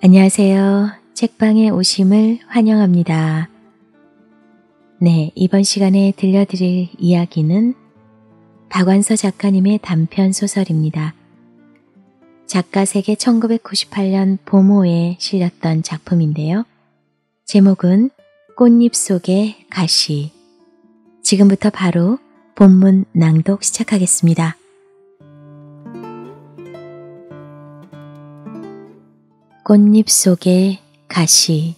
안녕하세요. 책방에 오심을 환영합니다. 네, 이번 시간에 들려드릴 이야기는 박완서 작가님의 단편 소설입니다. 작가 세계 1998년 봄호에 실렸던 작품인데요. 제목은 꽃잎 속의 가시. 지금부터 바로 본문 낭독 시작하겠습니다. 꽃잎 속의 가시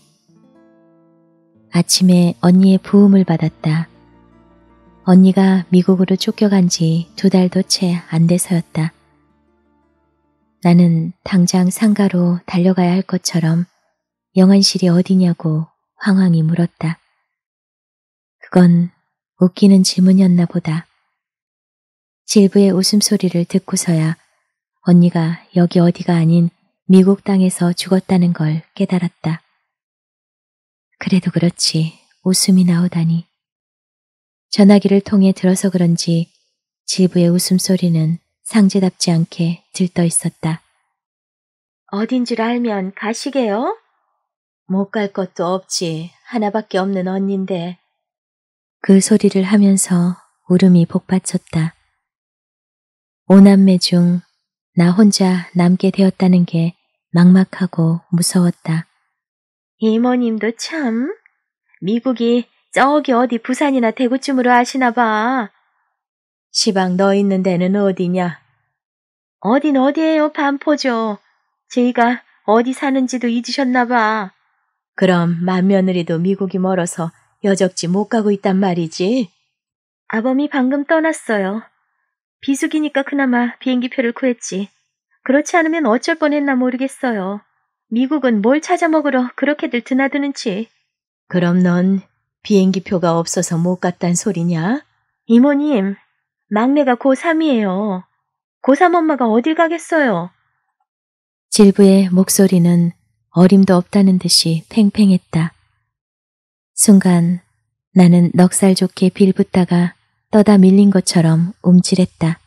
아침에 언니의 부음을 받았다. 언니가 미국으로 쫓겨간 지 두 달도 채 안 돼서였다. 나는 당장 상가로 달려가야 할 것처럼 영안실이 어디냐고 황황히 물었다. 그건 웃기는 질문이었나 보다. 질부의 웃음소리를 듣고서야 언니가 여기 어디가 아닌 미국 땅에서 죽었다는 걸 깨달았다. 그래도 그렇지 웃음이 나오다니. 전화기를 통해 들어서 그런지 지부의 웃음소리는 상제답지 않게 들떠 있었다. 어딘 줄 알면 가시게요? 못 갈 것도 없지. 하나밖에 없는 언니인데. 그 소리를 하면서 울음이 복받쳤다. 오남매 중 나 혼자 남게 되었다는 게 막막하고 무서웠다. 이모님도 참 미국이 저기 어디 부산이나 대구쯤으로 아시나 봐. 시방 너 있는 데는 어디냐? 어딘 어디에요 반포죠. 제가 어디 사는지도 잊으셨나 봐. 그럼 맏며느리도 미국이 멀어서 여적지 못 가고 있단 말이지? 아범이 방금 떠났어요. 비수기니까 그나마 비행기표를 구했지. 그렇지 않으면 어쩔 뻔했나 모르겠어요. 미국은 뭘 찾아먹으러 그렇게들 드나드는지. 그럼 넌 비행기표가 없어서 못 갔단 소리냐? 이모님, 막내가 고3이에요. 고3 엄마가 어딜 가겠어요? 질부의 목소리는 어림도 없다는 듯이 팽팽했다. 순간 나는 넉살 좋게 빌붙다가 떠다 밀린 것처럼 움찔했다.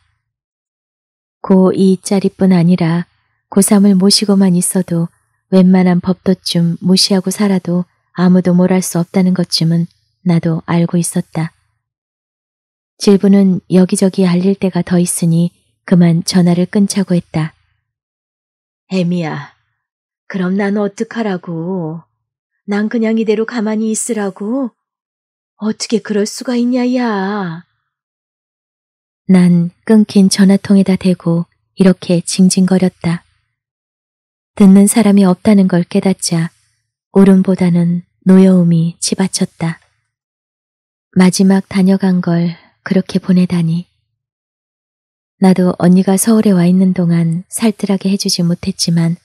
고2짜리뿐 아니라 고3을 모시고만 있어도 웬만한 법도쯤 무시하고 살아도 아무도 뭘할수 없다는 것쯤은 나도 알고 있었다. 질부는 여기저기 알릴 때가 더 있으니 그만 전화를 끊자고 했다. 애미야, 그럼 난 어떡하라고. 난 그냥 이대로 가만히 있으라고. 어떻게 그럴 수가 있냐, 야. 난 끊긴 전화통에다 대고 이렇게 징징거렸다. 듣는 사람이 없다는 걸 깨닫자 오름보다는 노여움이 치받쳤다. 마지막 다녀간 걸 그렇게 보내다니. 나도 언니가 서울에 와 있는 동안 살뜰하게 해주지 못했지만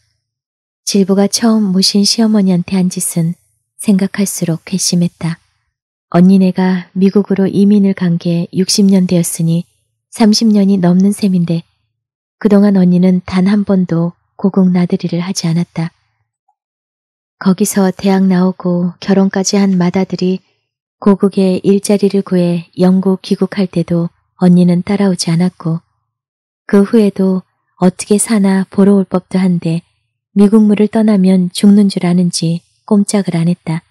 질부가 처음 모신 시어머니한테 한 짓은 생각할수록 괘씸했다. 언니네가 미국으로 이민을 간 게 60년대였으니 30년이 넘는 셈인데 그동안 언니는 단 한 번도 고국 나들이를 하지 않았다. 거기서 대학 나오고 결혼까지 한 마다들이 고국에 일자리를 구해 영국 귀국할 때도 언니는 따라오지 않았고 그 후에도 어떻게 사나 보러 올 법도 한데 미국물을 떠나면 죽는 줄 아는지 꼼짝을 안 했다.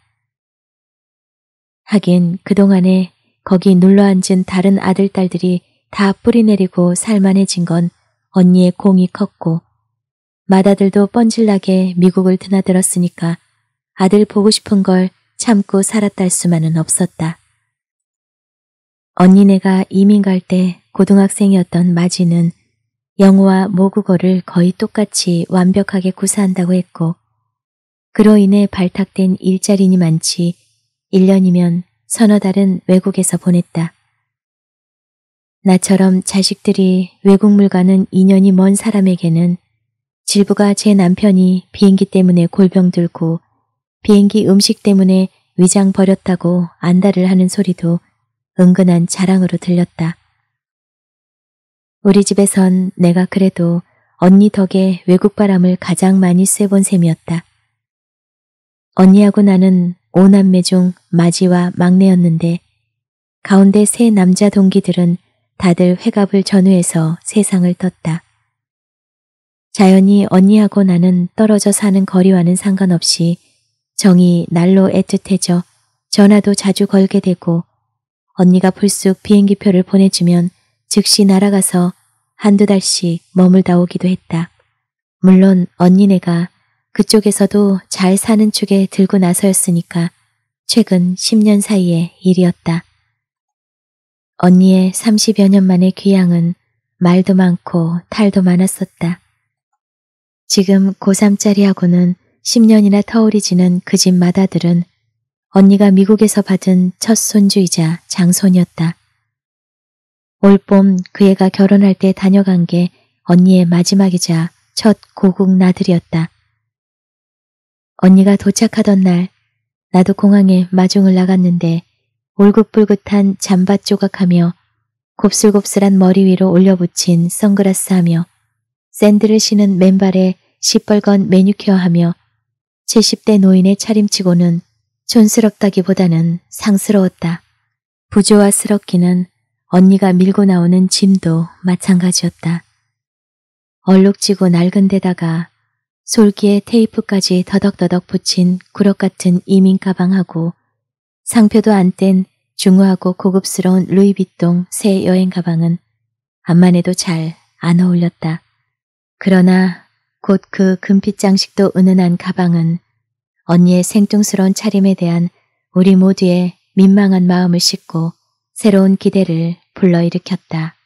하긴 그동안에 거기 눌러 앉은 다른 아들, 딸들이 다 뿌리내리고 살만해진 건 언니의 공이 컸고 마다들도 뻔질나게 미국을 드나들었으니까 아들 보고 싶은 걸 참고 살았달 수만은 없었다. 언니네가 이민 갈 때 고등학생이었던 마지는 영어와 모국어를 거의 똑같이 완벽하게 구사한다고 했고 그로 인해 발탁된 일자리니 만치 1년이면 서너 달은 외국에서 보냈다. 나처럼 자식들이 외국물과는 인연이 먼 사람에게는 질부가 제 남편이 비행기 때문에 골병 들고 비행기 음식 때문에 위장 버렸다고 안달을 하는 소리도 은근한 자랑으로 들렸다. 우리 집에선 내가 그래도 언니 덕에 외국 바람을 가장 많이 쐬본 셈이었다. 언니하고 나는 오남매 중 마지와 막내였는데 가운데 세 남자 동기들은 다들 회갑을 전후해서 세상을 떴다. 자연히 언니하고 나는 떨어져 사는 거리와는 상관없이 정이 날로 애틋해져 전화도 자주 걸게 되고 언니가 불쑥 비행기표를 보내주면 즉시 날아가서 한두 달씩 머물다 오기도 했다. 물론 언니네가 그쪽에서도 잘 사는 축에 들고 나서였으니까 최근 10년 사이의 일이었다. 언니의 30여 년 만의 귀향은 말도 많고 탈도 많았었다. 지금 고3짜리하고는 10년이나 터울이 지는 그 집 마다들은 언니가 미국에서 받은 첫 손주이자 장손이었다. 올봄 그 애가 결혼할 때 다녀간 게 언니의 마지막이자 첫 고국 나들이었다. 언니가 도착하던 날 나도 공항에 마중을 나갔는데 울긋불긋한 잠바 조각하며 곱슬곱슬한 머리 위로 올려붙인 선글라스하며 샌들을 신은 맨발에 시뻘건 매니큐어하며 70대 노인의 차림치고는 촌스럽다기보다는 상스러웠다. 부조화스럽기는 언니가 밀고 나오는 짐도 마찬가지였다. 얼룩지고 낡은 데다가 솔기에 테이프까지 더덕더덕 붙인 구럭같은 이민 가방하고 상표도 안뗀 중후하고 고급스러운 루이비통 새 여행 가방은 암만 해도 잘 안 어울렸다. 그러나 곧 그 금빛 장식도 은은한 가방은 언니의 생뚱스러운 차림에 대한 우리 모두의 민망한 마음을 씻고 새로운 기대를 불러일으켰다.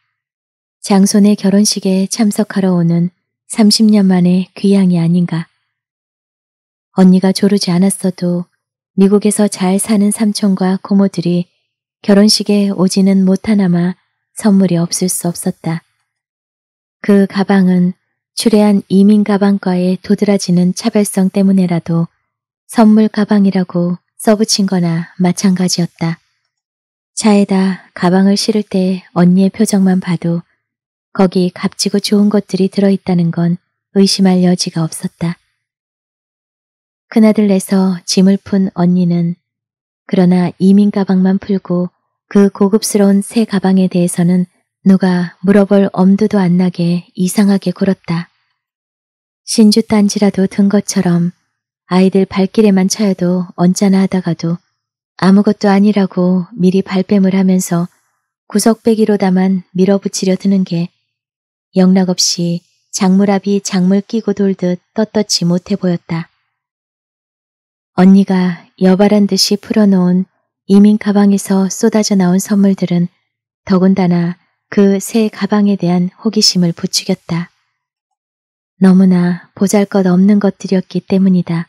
장손의 결혼식에 참석하러 오는 30년 만의 귀향이 아닌가. 언니가 조르지 않았어도 미국에서 잘 사는 삼촌과 고모들이 결혼식에 오지는 못 하나마 선물이 없을 수 없었다. 그 가방은 출애한 이민 가방과의 도드라지는 차별성 때문에라도 선물 가방이라고 써붙인 거나 마찬가지였다. 차에다 가방을 실을 때 언니의 표정만 봐도 거기 값지고 좋은 것들이 들어있다는 건 의심할 여지가 없었다. 큰아들내서 짐을 푼 언니는 그러나 이민 가방만 풀고 그 고급스러운 새 가방에 대해서는 누가 물어볼 엄두도 안 나게 이상하게 굴었다. 신주 딴지라도 든 것처럼 아이들 발길에만 차여도 언짢아 하다가도 아무것도 아니라고 미리 발뺌을 하면서 구석배기로다만 밀어붙이려 드는 게 영락없이 작물앞이작물 끼고 돌듯 떳떳지 못해 보였다. 언니가 여발한 듯이 풀어놓은 이민 가방에서 쏟아져 나온 선물들은 더군다나 그 새 가방에 대한 호기심을 부추겼다. 너무나 보잘것 없는 것들이었기 때문이다.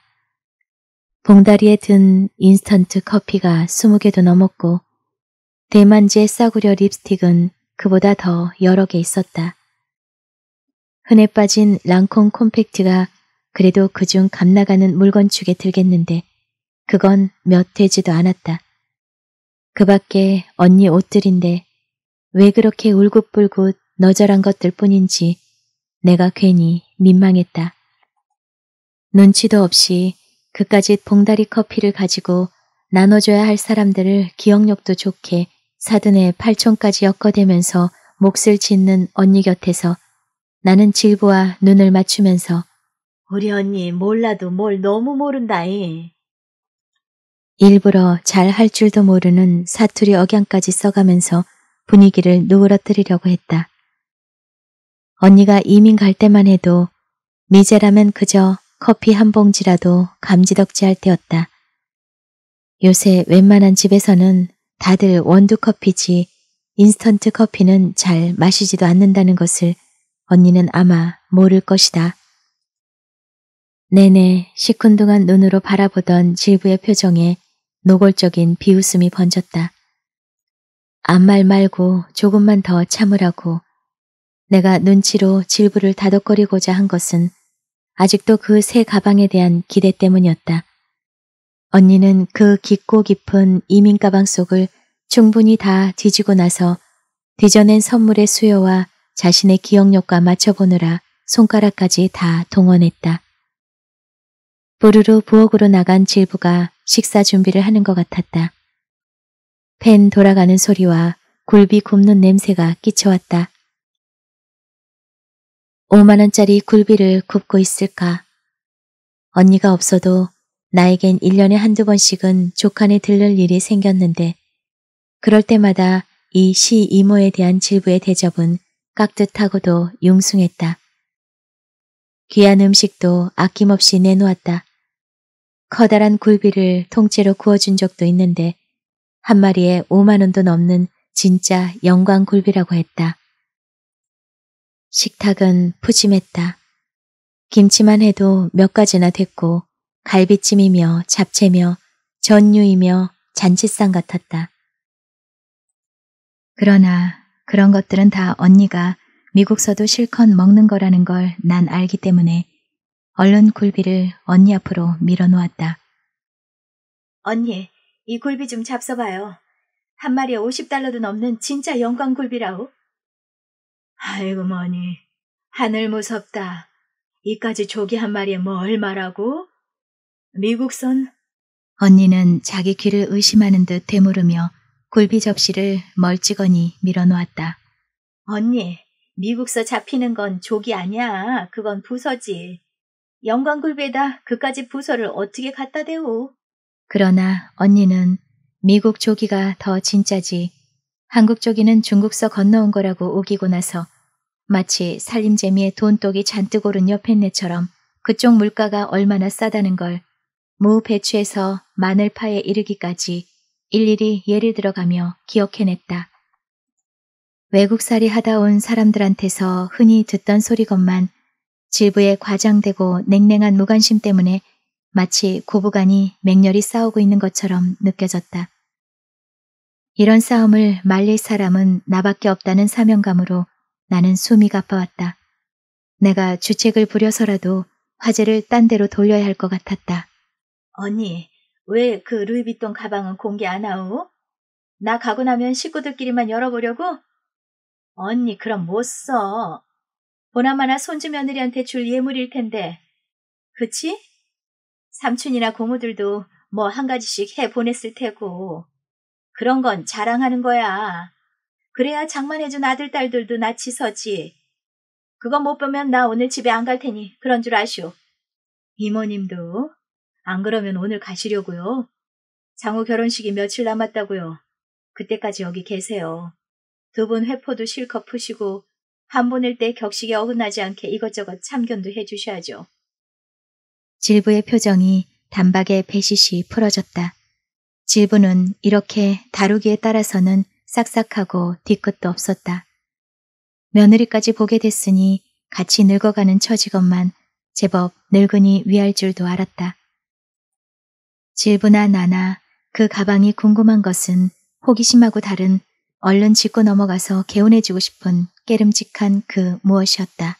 봉다리에 든 인스턴트 커피가 20개도 넘었고 대만지의 싸구려 립스틱은 그보다 더 여러 개 있었다. 흔해 빠진 랑콩 콤팩트가 그래도 그중 값나가는 물건축에 들겠는데 그건 몇 되지도 않았다. 그 밖에 언니 옷들인데 왜 그렇게 울긋불긋 너절한 것들 뿐인지 내가 괜히 민망했다. 눈치도 없이 그까지 봉다리 커피를 가지고 나눠줘야 할 사람들을 기억력도 좋게 사둔에 팔촌까지 엮어대면서 몫을 짓는 언니 곁에서 나는 질보와 눈을 맞추면서 우리 언니 몰라도 뭘 너무 모른다잉. 일부러 잘 할 줄도 모르는 사투리 억양까지 써가면서 분위기를 누그러뜨리려고 했다. 언니가 이민 갈 때만 해도 미제라면 그저 커피 한 봉지라도 감지덕지할 때였다. 요새 웬만한 집에서는 다들 원두 커피지 인스턴트 커피는 잘 마시지도 않는다는 것을 언니는 아마 모를 것이다. 내내 시큰둥한 눈으로 바라보던 질부의 표정에 노골적인 비웃음이 번졌다. 암말 말고 조금만 더 참으라고 내가 눈치로 질부를 다독거리고자 한 것은 아직도 그 새 가방에 대한 기대 때문이었다. 언니는 그 깊고 깊은 이민 가방 속을 충분히 다 뒤지고 나서 뒤져낸 선물의 수요와 자신의 기억력과 맞춰보느라 손가락까지 다 동원했다. 부르르 부엌으로 나간 질부가 식사 준비를 하는 것 같았다. 팬 돌아가는 소리와 굴비 굽는 냄새가 끼쳐왔다. 5만원짜리 굴비를 굽고 있을까? 언니가 없어도 나에겐 1년에 한두 번씩은 조칸에 들를 일이 생겼는데 그럴 때마다 이 시 이모에 대한 질부의 대접은 깍듯하고도 융숭했다. 귀한 음식도 아낌없이 내놓았다. 커다란 굴비를 통째로 구워준 적도 있는데 한 마리에 5만 원도 넘는 진짜 영광 굴비라고 했다. 식탁은 푸짐했다. 김치만 해도 몇 가지나 됐고 갈비찜이며 잡채며 전유이며 잔치상 같았다. 그러나 그런 것들은 다 언니가 미국서도 실컷 먹는 거라는 걸 난 알기 때문에 얼른 굴비를 언니 앞으로 밀어놓았다. 언니, 이 굴비 좀 잡숴봐요. 한 마리에 50달러도 넘는 진짜 영광 굴비라오. 아이고 머니, 하늘 무섭다. 이까지 조기 한 마리에 뭐 얼마라고? 미국선? 언니는 자기 귀를 의심하는 듯 되물으며 굴비 접시를 멀찌거니 밀어놓았다. 언니, 미국서 잡히는 건 조기 아니야. 그건 부서지. 영광굴배다 그까지 부서를 어떻게 갖다 대오. 그러나 언니는 미국 조기가 더 진짜지 한국 조기는 중국서 건너온 거라고 우기고 나서 마치 살림재미에 돈독이 잔뜩 오른 옆에네처럼 그쪽 물가가 얼마나 싸다는 걸 무 배추에서 마늘파에 이르기까지 일일이 예를 들어가며 기억해냈다. 외국살이 하다 온 사람들한테서 흔히 듣던 소리건만 질부의 과장되고 냉랭한 무관심 때문에 마치 고부간이 맹렬히 싸우고 있는 것처럼 느껴졌다. 이런 싸움을 말릴 사람은 나밖에 없다는 사명감으로 나는 숨이 가빠왔다. 내가 주책을 부려서라도 화제를 딴 데로 돌려야 할 것 같았다. 언니, 왜 그 루이비통 가방은 공개 안 하오? 나 가고 나면 식구들끼리만 열어보려고? 언니, 그럼 못 써. 보나마나 손주 며느리한테 줄 예물일 텐데. 그치? 삼촌이나 고모들도 뭐 한 가지씩 해 보냈을 테고. 그런 건 자랑하는 거야. 그래야 장만해준 아들, 딸들도 낯이 서지. 그거 못 보면 나 오늘 집에 안 갈 테니 그런 줄 아시오. 이모님도 안 그러면 오늘 가시려고요. 장호 결혼식이 며칠 남았다고요. 그때까지 여기 계세요. 두 분 회포도 실컷 푸시고 한보낼 때 격식에 어긋나지 않게 이것저것 참견도 해주셔야죠. 질부의 표정이 단박에 배시시 풀어졌다. 질부는 이렇게 다루기에 따라서는 싹싹하고 뒤끝도 없었다. 며느리까지 보게 됐으니 같이 늙어가는 처지건만 제법 늙으니 위할 줄도 알았다. 질부나 나나 그 가방이 궁금한 것은 호기심하고 다른 얼른 짚고 넘어가서 개운해지고 싶은 깨름직한 그 무엇이었다.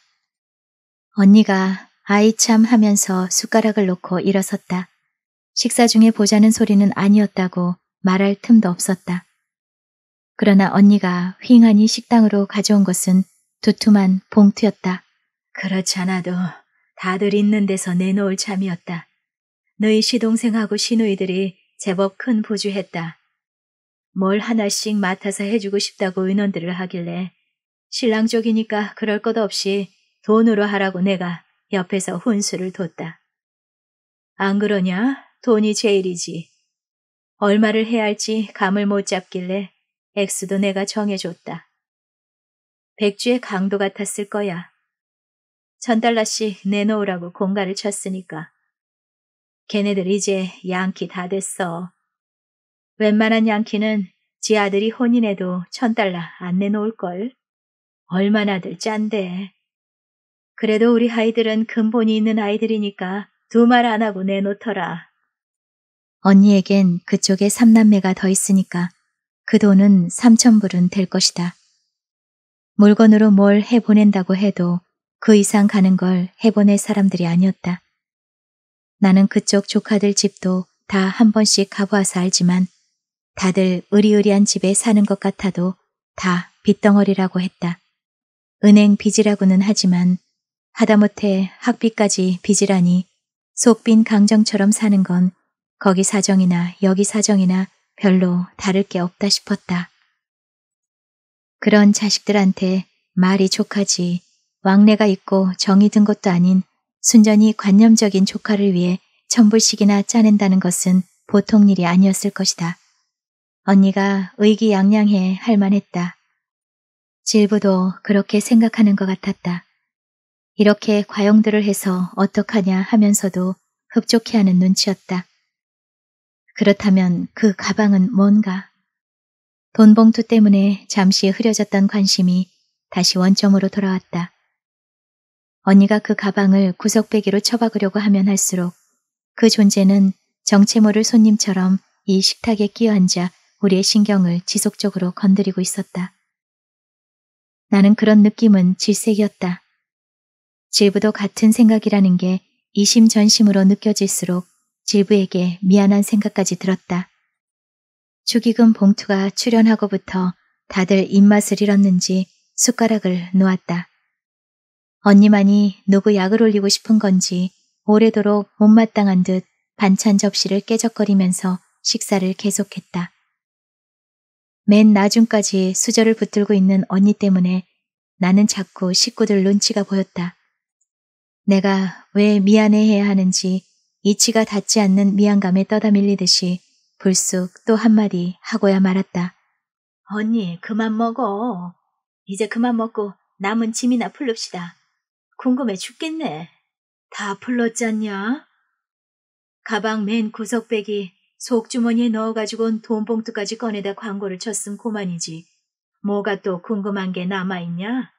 언니가 아이 참 하면서 숟가락을 놓고 일어섰다. 식사 중에 보자는 소리는 아니었다고 말할 틈도 없었다. 그러나 언니가 휑하니 식당으로 가져온 것은 두툼한 봉투였다. 그렇잖아도 다들 있는 데서 내놓을 참이었다. 너희 시동생하고 시누이들이 제법 큰 부주했다. 뭘 하나씩 맡아서 해주고 싶다고 의논들을 하길래 신랑 쪽이니까 그럴 것 없이 돈으로 하라고 내가 옆에서 혼수를 뒀다. 안 그러냐? 돈이 제일이지. 얼마를 해야 할지 감을 못 잡길래 액수도 내가 정해줬다. 백주의 강도 같았을 거야. 천달러씩 내놓으라고 공가를 쳤으니까. 걔네들 이제 양키 다 됐어. 웬만한 양키는 지 아들이 혼인해도 천 달러 안 내놓을걸. 얼마나들 짠데. 그래도 우리 아이들은 근본이 있는 아이들이니까 두 말 안 하고 내놓더라. 언니에겐 그쪽에 삼남매가 더 있으니까 그 돈은 삼천불은 될 것이다. 물건으로 뭘 해보낸다고 해도 그 이상 가는 걸 해보낼 사람들이 아니었다. 나는 그쪽 조카들 집도 다 한 번씩 가보아서 알지만 다들 으리으리한 집에 사는 것 같아도 다 빚덩어리라고 했다. 은행 빚이라고는 하지만 하다못해 학비까지 빚이라니 속빈 강정처럼 사는 건 거기 사정이나 여기 사정이나 별로 다를 게 없다 싶었다. 그런 자식들한테 말이 족하지 왕래가 있고 정이 든 것도 아닌 순전히 관념적인 조카를 위해 천불씩이나 짜낸다는 것은 보통 일이 아니었을 것이다. 언니가 의기양양해 할 만했다. 질부도 그렇게 생각하는 것 같았다. 이렇게 과용들을 해서 어떡하냐 하면서도 흡족해하는 눈치였다. 그렇다면 그 가방은 뭔가? 돈봉투 때문에 잠시 흐려졌던 관심이 다시 원점으로 돌아왔다. 언니가 그 가방을 구석배기로 쳐박으려고 하면 할수록 그 존재는 정체모를 손님처럼 이 식탁에 끼어앉아 우리의 신경을 지속적으로 건드리고 있었다. 나는 그런 느낌은 질색이었다. 질부도 같은 생각이라는 게 이심전심으로 느껴질수록 질부에게 미안한 생각까지 들었다. 죽이금 봉투가 출연하고부터 다들 입맛을 잃었는지 숟가락을 놓았다. 언니만이 누구 약을 올리고 싶은 건지 오래도록 못마땅한 듯 반찬 접시를 깨적거리면서 식사를 계속했다. 맨 나중까지 수저를 붙들고 있는 언니 때문에 나는 자꾸 식구들 눈치가 보였다. 내가 왜 미안해해야 하는지 이치가 닿지 않는 미안감에 떠다 밀리듯이 불쑥 또 한마디 하고야 말았다. 언니 그만 먹어. 이제 그만 먹고 남은 짐이나 풀읍시다. 궁금해 죽겠네. 다 풀렀잖냐? 가방 맨 구석배기 속주머니에 넣어가지고 돈 봉투까지 꺼내다 광고를 쳤음 고만이지. 뭐가 또 궁금한 게 남아있냐?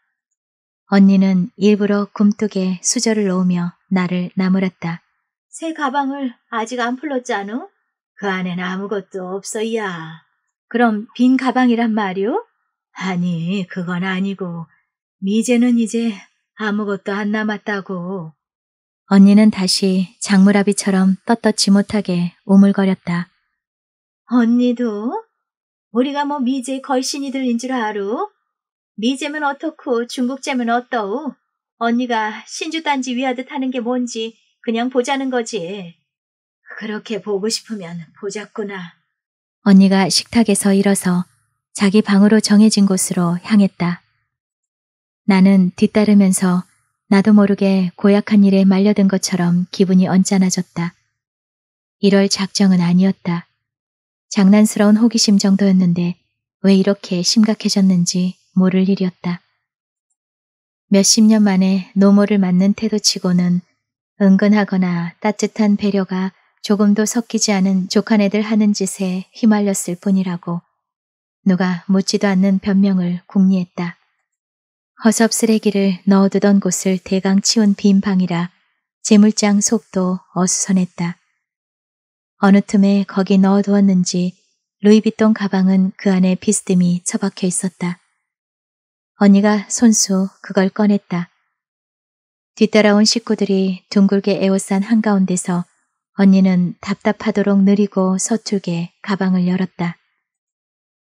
언니는 일부러 굼뚝에 수저를 놓으며 나를 나무랐다. 새 가방을 아직 안 풀렀잖아? 그 안엔 아무것도 없어야. 그럼 빈 가방이란 말이오? 아니, 그건 아니고 미제는 이제 아무것도 안 남았다고. 언니는 다시 장물아비처럼 떳떳지 못하게 오물거렸다. 언니도? 우리가 뭐 미제 걸신이들인 줄 아루? 미제면 어떻고 중국제면 어떠우? 언니가 신주단지 위하듯 하는 게 뭔지 그냥 보자는 거지. 그렇게 보고 싶으면 보자꾸나. 언니가 식탁에서 일어서 자기 방으로 정해진 곳으로 향했다. 나는 뒤따르면서 나도 모르게 고약한 일에 말려든 것처럼 기분이 언짢아졌다. 이럴 작정은 아니었다. 장난스러운 호기심 정도였는데 왜 이렇게 심각해졌는지 모를 일이었다. 몇십 년 만에 노모를 맞는 태도치고는 은근하거나 따뜻한 배려가 조금도 섞이지 않은 조카네들 하는 짓에 휘말렸을 뿐이라고 누가 묻지도 않는 변명을 궁리했다. 허접 쓰레기를 넣어두던 곳을 대강 치운 빈 방이라 재물장 속도 어수선했다. 어느 틈에 거기 넣어두었는지 루이비통 가방은 그 안에 비스듬히 처박혀 있었다. 언니가 손수 그걸 꺼냈다. 뒤따라온 식구들이 둥글게 에워싼 한가운데서 언니는 답답하도록 느리고 서툴게 가방을 열었다.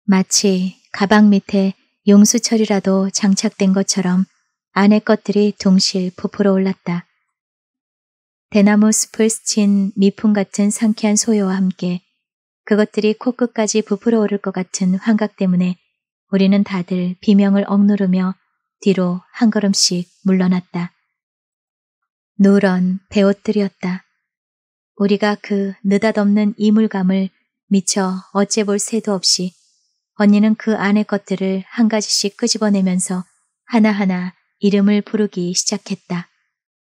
마치 가방 밑에 용수철이라도 장착된 것처럼 안의 것들이 동시에 부풀어 올랐다. 대나무 숲을 스친 미풍 같은 상쾌한 소요와 함께 그것들이 코끝까지 부풀어 오를 것 같은 환각 때문에 우리는 다들 비명을 억누르며 뒤로 한 걸음씩 물러났다. 노런 배옷들이었다. 우리가 그 느닷없는 이물감을 미처 어째 볼 새도 없이 언니는 그 안의 것들을 한 가지씩 끄집어내면서 하나하나 이름을 부르기 시작했다.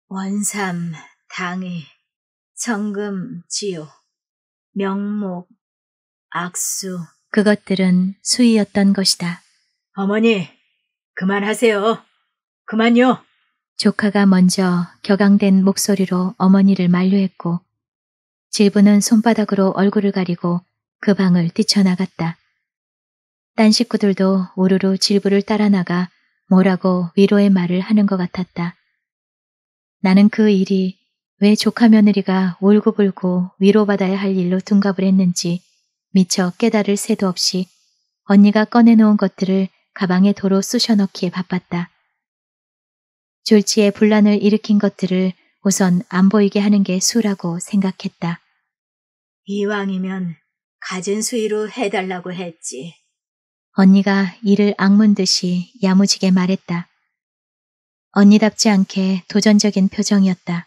원삼, 당의, 청금, 지요 명목, 악수. 그것들은 수위였던 것이다. 어머니, 그만하세요. 그만요. 조카가 먼저 격앙된 목소리로 어머니를 만류했고 질부는 손바닥으로 얼굴을 가리고 그 방을 뛰쳐나갔다. 딴 식구들도 우르르 질부를 따라 나가 뭐라고 위로의 말을 하는 것 같았다. 나는 그 일이 왜 조카 며느리가 울고불고 위로받아야 할 일로 둔갑을 했는지 미처 깨달을 새도 없이 언니가 꺼내놓은 것들을 가방에 도로 쑤셔넣기에 바빴다. 졸지에 분란을 일으킨 것들을 우선 안 보이게 하는 게 수라고 생각했다. 이왕이면 가진 수위로 해달라고 했지. 언니가 이를 악문 듯이 야무지게 말했다. 언니답지 않게 도전적인 표정이었다.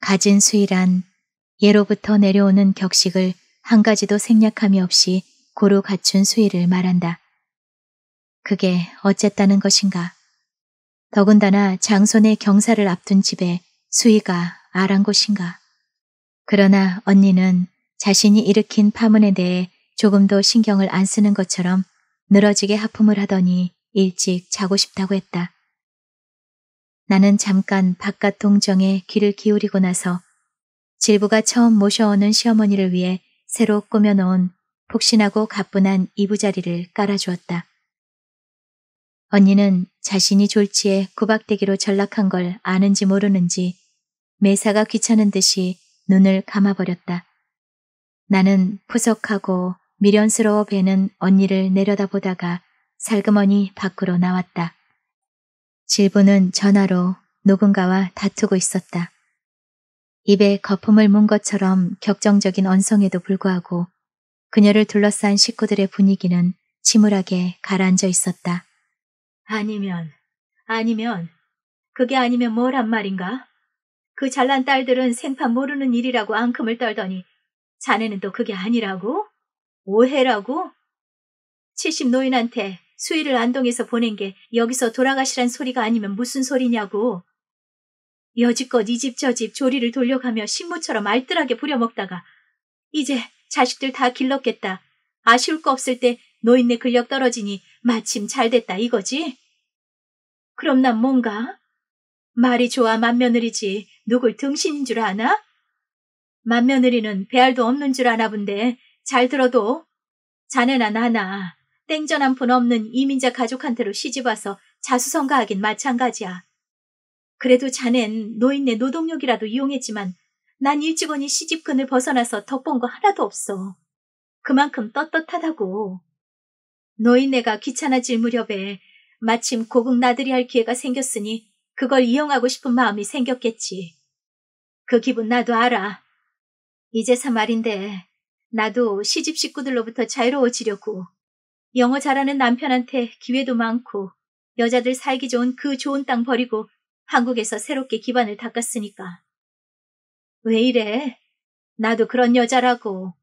가진 수이란 예로부터 내려오는 격식을 한 가지도 생략함이 없이 고루 갖춘 수위를 말한다. 그게 어쨌다는 것인가. 더군다나 장손의 경사를 앞둔 집에 수위가 아란 곳인가. 그러나 언니는 자신이 일으킨 파문에 대해 조금도 신경을 안 쓰는 것처럼 늘어지게 하품을 하더니 일찍 자고 싶다고 했다. 나는 잠깐 바깥 동정에 귀를 기울이고 나서 질부가 처음 모셔오는 시어머니를 위해 새로 꾸며놓은 폭신하고 가뿐한 이부자리를 깔아주었다. 언니는 자신이 졸지에 구박대기로 전락한 걸 아는지 모르는지 매사가 귀찮은 듯이 눈을 감아버렸다. 나는 푸석하고 미련스러워 배는 언니를 내려다보다가 살그머니 밖으로 나왔다. 질부는 전화로 누군가와 다투고 있었다. 입에 거품을 문 것처럼 격정적인 언성에도 불구하고 그녀를 둘러싼 식구들의 분위기는 침울하게 가라앉아 있었다. 아니면, 아니면, 그게 아니면 뭐란 말인가? 그 잘난 딸들은 생판 모르는 일이라고 앙큼을 떨더니 자네는 또 그게 아니라고? 오해라고? 70노인한테 수의를 안동에서 보낸 게 여기서 돌아가시란 소리가 아니면 무슨 소리냐고. 여지껏 이 집 저 집 조리를 돌려가며 신무처럼 알뜰하게 부려먹다가 이제 자식들 다 길렀겠다. 아쉬울 거 없을 때 노인네 근력 떨어지니 마침 잘 됐다 이거지? 그럼 난 뭔가? 말이 좋아 맏며느리지 누굴 등신인 줄 아나? 맏며느리는 배알도 없는 줄 아나 본데 잘 들어도 자네나 나나 땡전 한 푼 없는 이민자 가족한테로 시집와서 자수성가하긴 마찬가지야. 그래도 자넨 노인네 노동력이라도 이용했지만 난 일찍오니 시집근을 벗어나서 덕본 거 하나도 없어. 그만큼 떳떳하다고. 노인네가 귀찮아질 무렵에 마침 고국 나들이 할 기회가 생겼으니 그걸 이용하고 싶은 마음이 생겼겠지. 그 기분 나도 알아. 이제서 말인데 나도 시집 식구들로부터 자유로워지려고 영어 잘하는 남편한테 기회도 많고 여자들 살기 좋은 그 좋은 땅 버리고 한국에서 새롭게 기반을 닦았으니까. 왜 이래? 나도 그런 여자라고.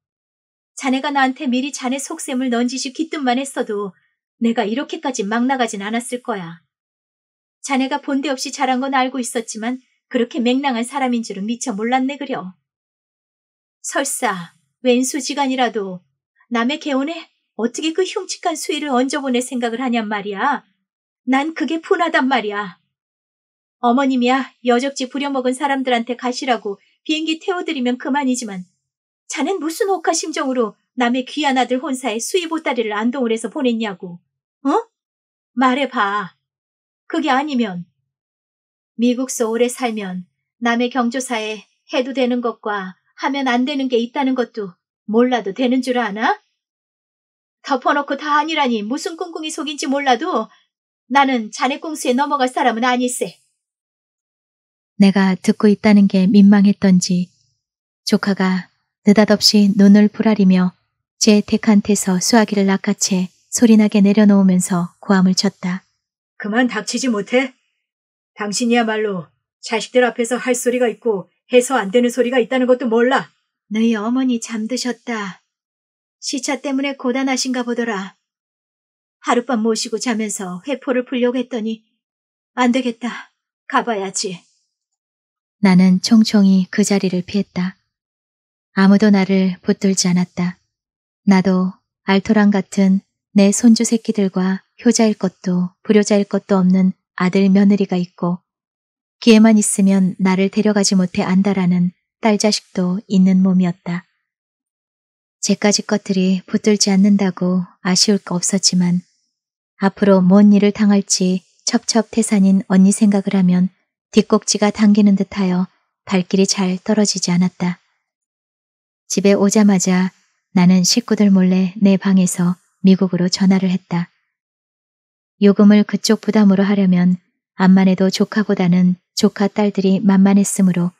자네가 나한테 미리 자네 속셈을 넌지시 기뜸만 했어도 내가 이렇게까지 막 나가진 않았을 거야. 자네가 본데 없이 자란 건 알고 있었지만 그렇게 맹랑한 사람인 줄은 미처 몰랐네 그려. 설사 웬수지간이라도 남의 개혼에 어떻게 그 흉측한 수위를 얹어보낼 생각을 하냔 말이야. 난 그게 분하단 말이야. 어머님이야 여적지 부려먹은 사람들한테 가시라고 비행기 태워드리면 그만이지만 자넨 무슨 혹한 심정으로 남의 귀한 아들 혼사에 수이보따리를 안동을 해서 보냈냐고. 어? 말해봐. 그게 아니면 미국 서울에 살면 남의 경조사에 해도 되는 것과 하면 안 되는 게 있다는 것도 몰라도 되는 줄 아나? 덮어놓고 다 아니라니 무슨 꿍꿍이 속인지 몰라도 나는 자네 꽁수에 넘어갈 사람은 아닐세. 내가 듣고 있다는 게 민망했던지 조카가 느닷없이 눈을 부라리며 제 택한테서 수화기를 낚아채 소리나게 내려놓으면서 고함을 쳤다. 그만 닥치지 못해? 당신이야말로 자식들 앞에서 할 소리가 있고 해서 안 되는 소리가 있다는 것도 몰라. 너희 어머니 잠드셨다. 시차 때문에 고단하신가 보더라. 하룻밤 모시고 자면서 회포를 풀려고 했더니 안 되겠다. 가봐야지. 나는 총총히 그 자리를 피했다. 아무도 나를 붙들지 않았다. 나도 알토랑 같은 내 손주 새끼들과 효자일 것도 불효자일 것도 없는 아들 며느리가 있고 귀에만 있으면 나를 데려가지 못해 안다라는 딸 자식도 있는 몸이었다. 제까지 것들이 붙들지 않는다고 아쉬울 거 없었지만 앞으로 뭔 일을 당할지 첩첩태산인 언니 생각을 하면 뒷꼭지가 당기는 듯하여 발길이 잘 떨어지지 않았다. 집에 오자마자 나는 식구들 몰래 내 방에서 미국으로 전화를 했다. 요금을 그쪽 부담으로 하려면 암만 해도 조카보다는 조카 딸들이 만만했으므로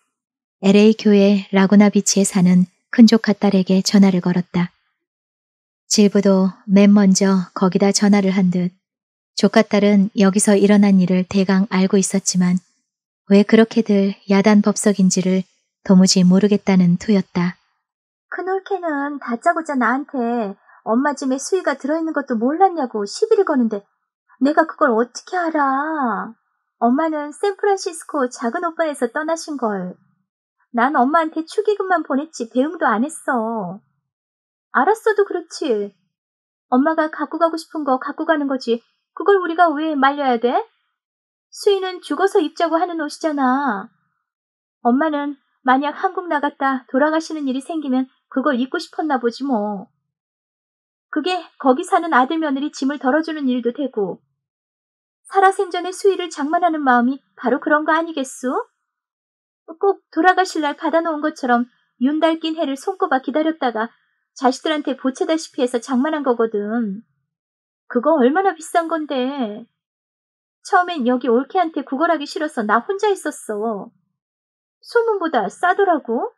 LA 교회 라구나 비치에 사는 큰조카 딸에게 전화를 걸었다. 질부도 맨 먼저 거기다 전화를 한 듯 조카 딸은 여기서 일어난 일을 대강 알고 있었지만 왜 그렇게들 야단 법석인지를 도무지 모르겠다는 투였다. 큰올케는 다짜고짜 나한테 엄마 짐에 수위가 들어있는 것도 몰랐냐고 시비를 거는데 내가 그걸 어떻게 알아? 엄마는 샌프란시스코 작은 오빠에서 떠나신 걸. 난 엄마한테 축의금만 보냈지 배웅도 안 했어. 알았어도 그렇지. 엄마가 갖고 가고 싶은 거 갖고 가는 거지. 그걸 우리가 왜 말려야 돼? 수인은 죽어서 입자고 하는 옷이잖아. 엄마는 만약 한국 나갔다 돌아가시는 일이 생기면 그걸 입고 싶었나 보지 뭐. 그게 거기 사는 아들 며느리 짐을 덜어주는 일도 되고 살아생전의 수위를 장만하는 마음이 바로 그런 거 아니겠소? 꼭 돌아가실 날 받아놓은 것처럼 윤달낀 해를 손꼽아 기다렸다가 자식들한테 보채다시피 해서 장만한 거거든. 그거 얼마나 비싼 건데. 처음엔 여기 올케한테 구걸하기 싫어서 나 혼자 있었어. 소문보다 싸더라고.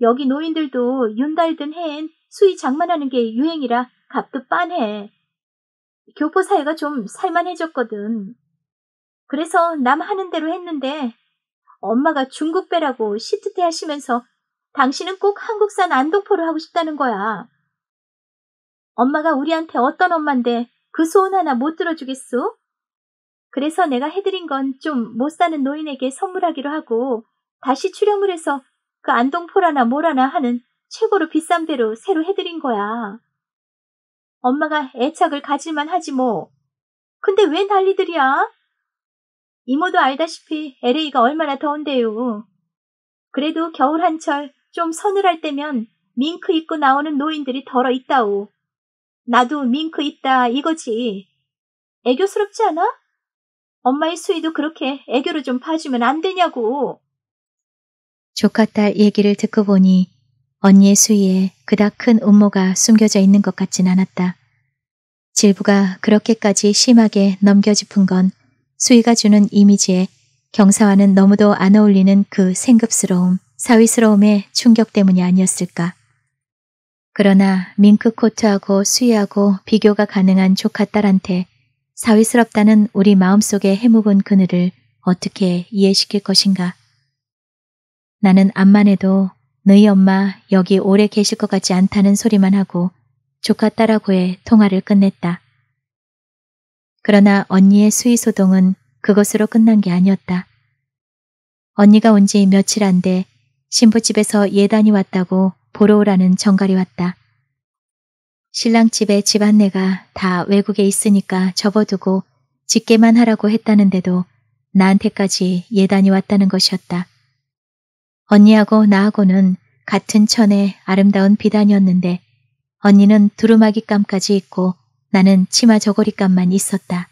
여기 노인들도 윤달든 해엔 수위 장만하는 게 유행이라 값도 빤해. 교포 사회가 좀 살만해졌거든. 그래서 남 하는 대로 했는데 엄마가 중국 배라고 시트태 하시면서 당신은 꼭 한국산 안동포를 하고 싶다는 거야. 엄마가 우리한테 어떤 엄마인데그 소원 하나 못 들어주겠소? 그래서 내가 해드린 건 좀 못 사는 노인에게 선물하기로 하고 다시 출연을 해서 그 안동포라나 뭐라나 하는 최고로 비싼 배로 새로 해드린 거야. 엄마가 애착을 가질만 하지 뭐. 근데 왜 난리들이야? 이모도 알다시피 LA가 얼마나 더운데요. 그래도 겨울 한철 좀 서늘할 때면 밍크 입고 나오는 노인들이 더러 있다오. 나도 밍크 있다 이거지. 애교스럽지 않아? 엄마의 수위도 그렇게 애교를 좀 봐주면 안 되냐고. 조카딸 얘기를 듣고 보니 언니의 수위에 그닥 큰 음모가 숨겨져 있는 것 같진 않았다. 질부가 그렇게까지 심하게 넘겨짚은 건 수위가 주는 이미지에 경사와는 너무도 안 어울리는 그 생급스러움, 사위스러움의 충격 때문이 아니었을까. 그러나 밍크 코트하고 수위하고 비교가 가능한 조카 딸한테 사위스럽다는 우리 마음속에 해묵은 그늘을 어떻게 이해시킬 것인가. 나는 암만 해도 너희 네 엄마 여기 오래 계실 것 같지 않다는 소리만 하고 조카 딸하고의 통화를 끝냈다. 그러나 언니의 수의 소동은 그것으로 끝난 게 아니었다. 언니가 온 지 며칠 안 돼 신부집에서 예단이 왔다고 보러 오라는 정갈이 왔다. 신랑 집에 집안내가 다 외국에 있으니까 접어두고 집게만 하라고 했다는데도 나한테까지 예단이 왔다는 것이었다. 언니하고 나하고는 같은 천의 아름다운 비단이었는데 언니는 두루마기감까지 있고 나는 치마 저고리감만 있었다.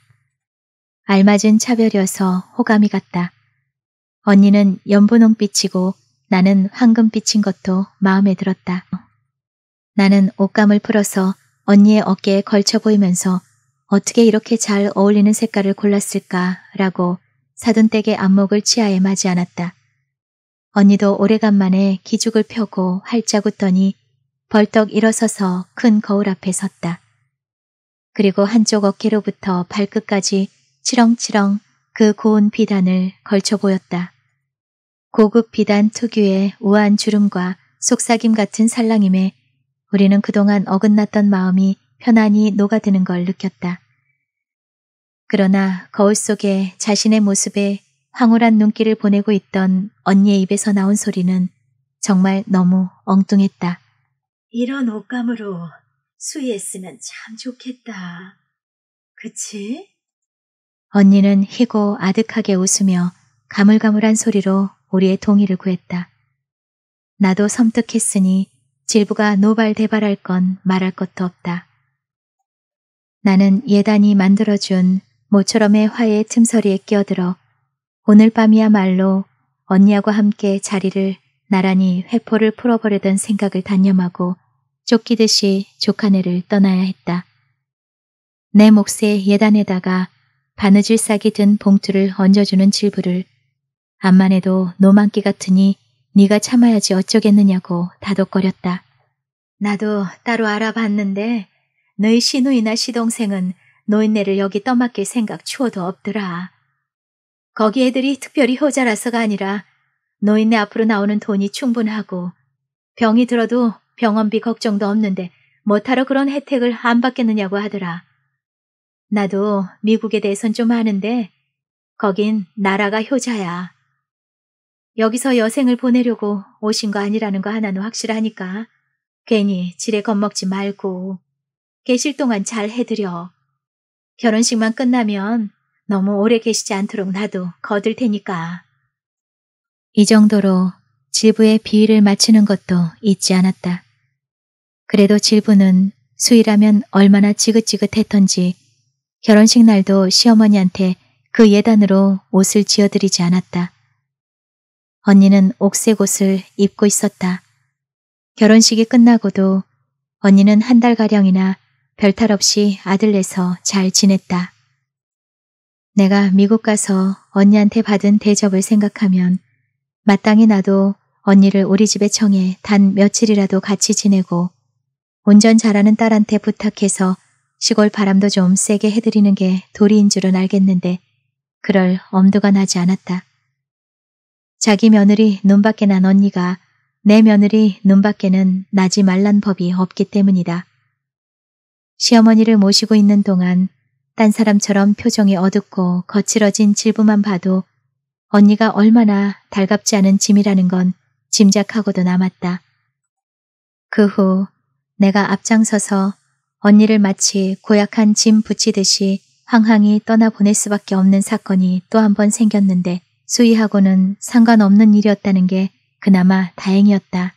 알맞은 차별이어서 호감이 갔다. 언니는 연분홍빛이고 나는 황금빛인 것도 마음에 들었다. 나는 옷감을 풀어서 언니의 어깨에 걸쳐 보이면서 어떻게 이렇게 잘 어울리는 색깔을 골랐을까라고 사돈댁의 안목을 치아에 맞이 않았다. 언니도 오래간만에 기죽을 펴고 활짝 웃더니 벌떡 일어서서 큰 거울 앞에 섰다. 그리고 한쪽 어깨로부터 발끝까지 치렁치렁 그 고운 비단을 걸쳐 보였다. 고급 비단 특유의 우아한 주름과 속삭임 같은 살랑임에 우리는 그동안 어긋났던 마음이 편안히 녹아드는 걸 느꼈다. 그러나 거울 속에 자신의 모습에 황홀한 눈길을 보내고 있던 언니의 입에서 나온 소리는 정말 너무 엉뚱했다. 이런 옷감으로 수의했으면 참 좋겠다. 그치? 언니는 희고 아득하게 웃으며 가물가물한 소리로 우리의 동의를 구했다. 나도 섬뜩했으니 질부가 노발대발할 건 말할 것도 없다. 나는 예단이 만들어준 모처럼의 화의 틈서리에 끼어들어 오늘 밤이야말로 언니하고 함께 자리를 나란히 회포를 풀어버리던 생각을 단념하고 쫓기듯이 조카네를 떠나야 했다. 내 몫의 예단에다가 바느질 싹이 든 봉투를 얹어주는 질부를 암만 해도 노망기 같으니 네가 참아야지 어쩌겠느냐고 다독거렸다. 나도 따로 알아봤는데 너희 시누이나 시동생은 노인네를 여기 떠맡길 생각 추호도 없더라. 거기 애들이 특별히 효자라서가 아니라 노인네 앞으로 나오는 돈이 충분하고 병이 들어도 병원비 걱정도 없는데 뭐하러 그런 혜택을 안 받겠느냐고 하더라. 나도 미국에 대해선 좀 아는데 거긴 나라가 효자야. 여기서 여생을 보내려고 오신 거 아니라는 거 하나는 확실하니까 괜히 지레 겁먹지 말고 계실 동안 잘 해드려. 결혼식만 끝나면 너무 오래 계시지 않도록 나도 거들 테니까. 이 정도로 질부의 비위를 맞추는 것도 잊지 않았다. 그래도 질부는 수일하면 얼마나 지긋지긋했던지 결혼식 날도 시어머니한테 그 예단으로 옷을 지어드리지 않았다. 언니는 옥색 옷을 입고 있었다. 결혼식이 끝나고도 언니는 한 달가량이나 별탈 없이 아들내서 잘 지냈다. 내가 미국 가서 언니한테 받은 대접을 생각하면 마땅히 나도 언니를 우리 집에 청해 단 며칠이라도 같이 지내고 운전 잘하는 딸한테 부탁해서 시골 바람도 좀 세게 해드리는 게 도리인 줄은 알겠는데 그럴 엄두가 나지 않았다. 자기 며느리 눈밖에 난 언니가 내 며느리 눈밖에는 나지 말란 법이 없기 때문이다. 시어머니를 모시고 있는 동안 딴 사람처럼 표정이 어둡고 거칠어진 질부만 봐도 언니가 얼마나 달갑지 않은 짐이라는 건 짐작하고도 남았다. 그 후 내가 앞장서서 언니를 마치 고약한 짐 붙이듯이 황황히 떠나보낼 수밖에 없는 사건이 또 한 번 생겼는데 수희하고는 상관없는 일이었다는 게 그나마 다행이었다.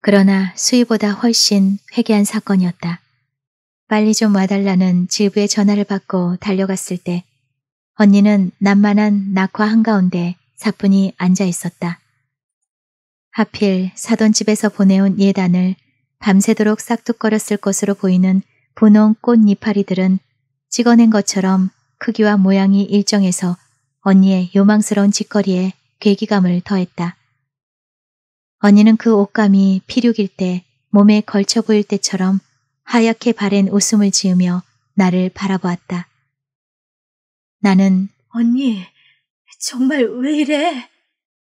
그러나 수희보다 훨씬 회개한 사건이었다. 빨리 좀 와달라는 질부의 전화를 받고 달려갔을 때 언니는 난만한 낙화 한가운데 사뿐히 앉아 있었다. 하필 사돈집에서 보내온 예단을 밤새도록 싹둑거렸을 것으로 보이는 분홍 꽃 니파리들은 찍어낸 것처럼 크기와 모양이 일정해서 언니의 요망스러운 짓거리에 괴기감을 더했다. 언니는 그 옷감이 피륙일 때 몸에 걸쳐 보일 때처럼 하얗게 바랜 웃음을 지으며 나를 바라보았다. 나는 언니, 정말 왜 이래?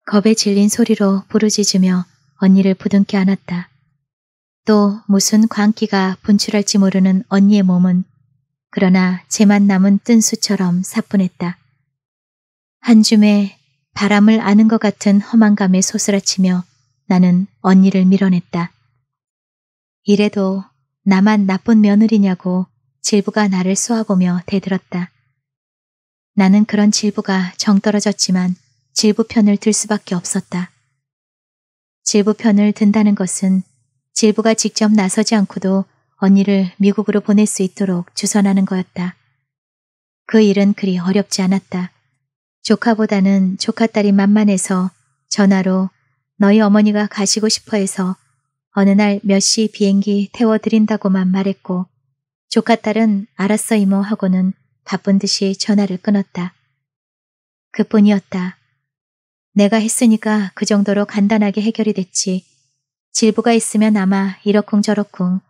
겁에 질린 소리로 부르짖으며 언니를 부둥켜 안았다. 또 무슨 광기가 분출할지 모르는 언니의 몸은 그러나 제만 남은 뜬 수처럼 사뿐했다. 한 줌에 바람을 아는 것 같은 허망감에 소스라치며 나는 언니를 밀어냈다. 이래도 나만 나쁜 며느리냐고 질부가 나를 쏘아보며 대들었다. 나는 그런 질부가 정떨어졌지만 질부편을 들 수밖에 없었다. 질부편을 든다는 것은 질부가 직접 나서지 않고도 언니를 미국으로 보낼 수 있도록 주선하는 거였다. 그 일은 그리 어렵지 않았다. 조카보다는 조카딸이 만만해서 전화로 너희 어머니가 가시고 싶어 해서 어느 날 몇 시 비행기 태워드린다고만 말했고 조카 딸은 알았어 이모 하고는 바쁜 듯이 전화를 끊었다. 그뿐이었다. 내가 했으니까 그 정도로 간단하게 해결이 됐지. 질부가 있으면 아마 이러쿵저러쿵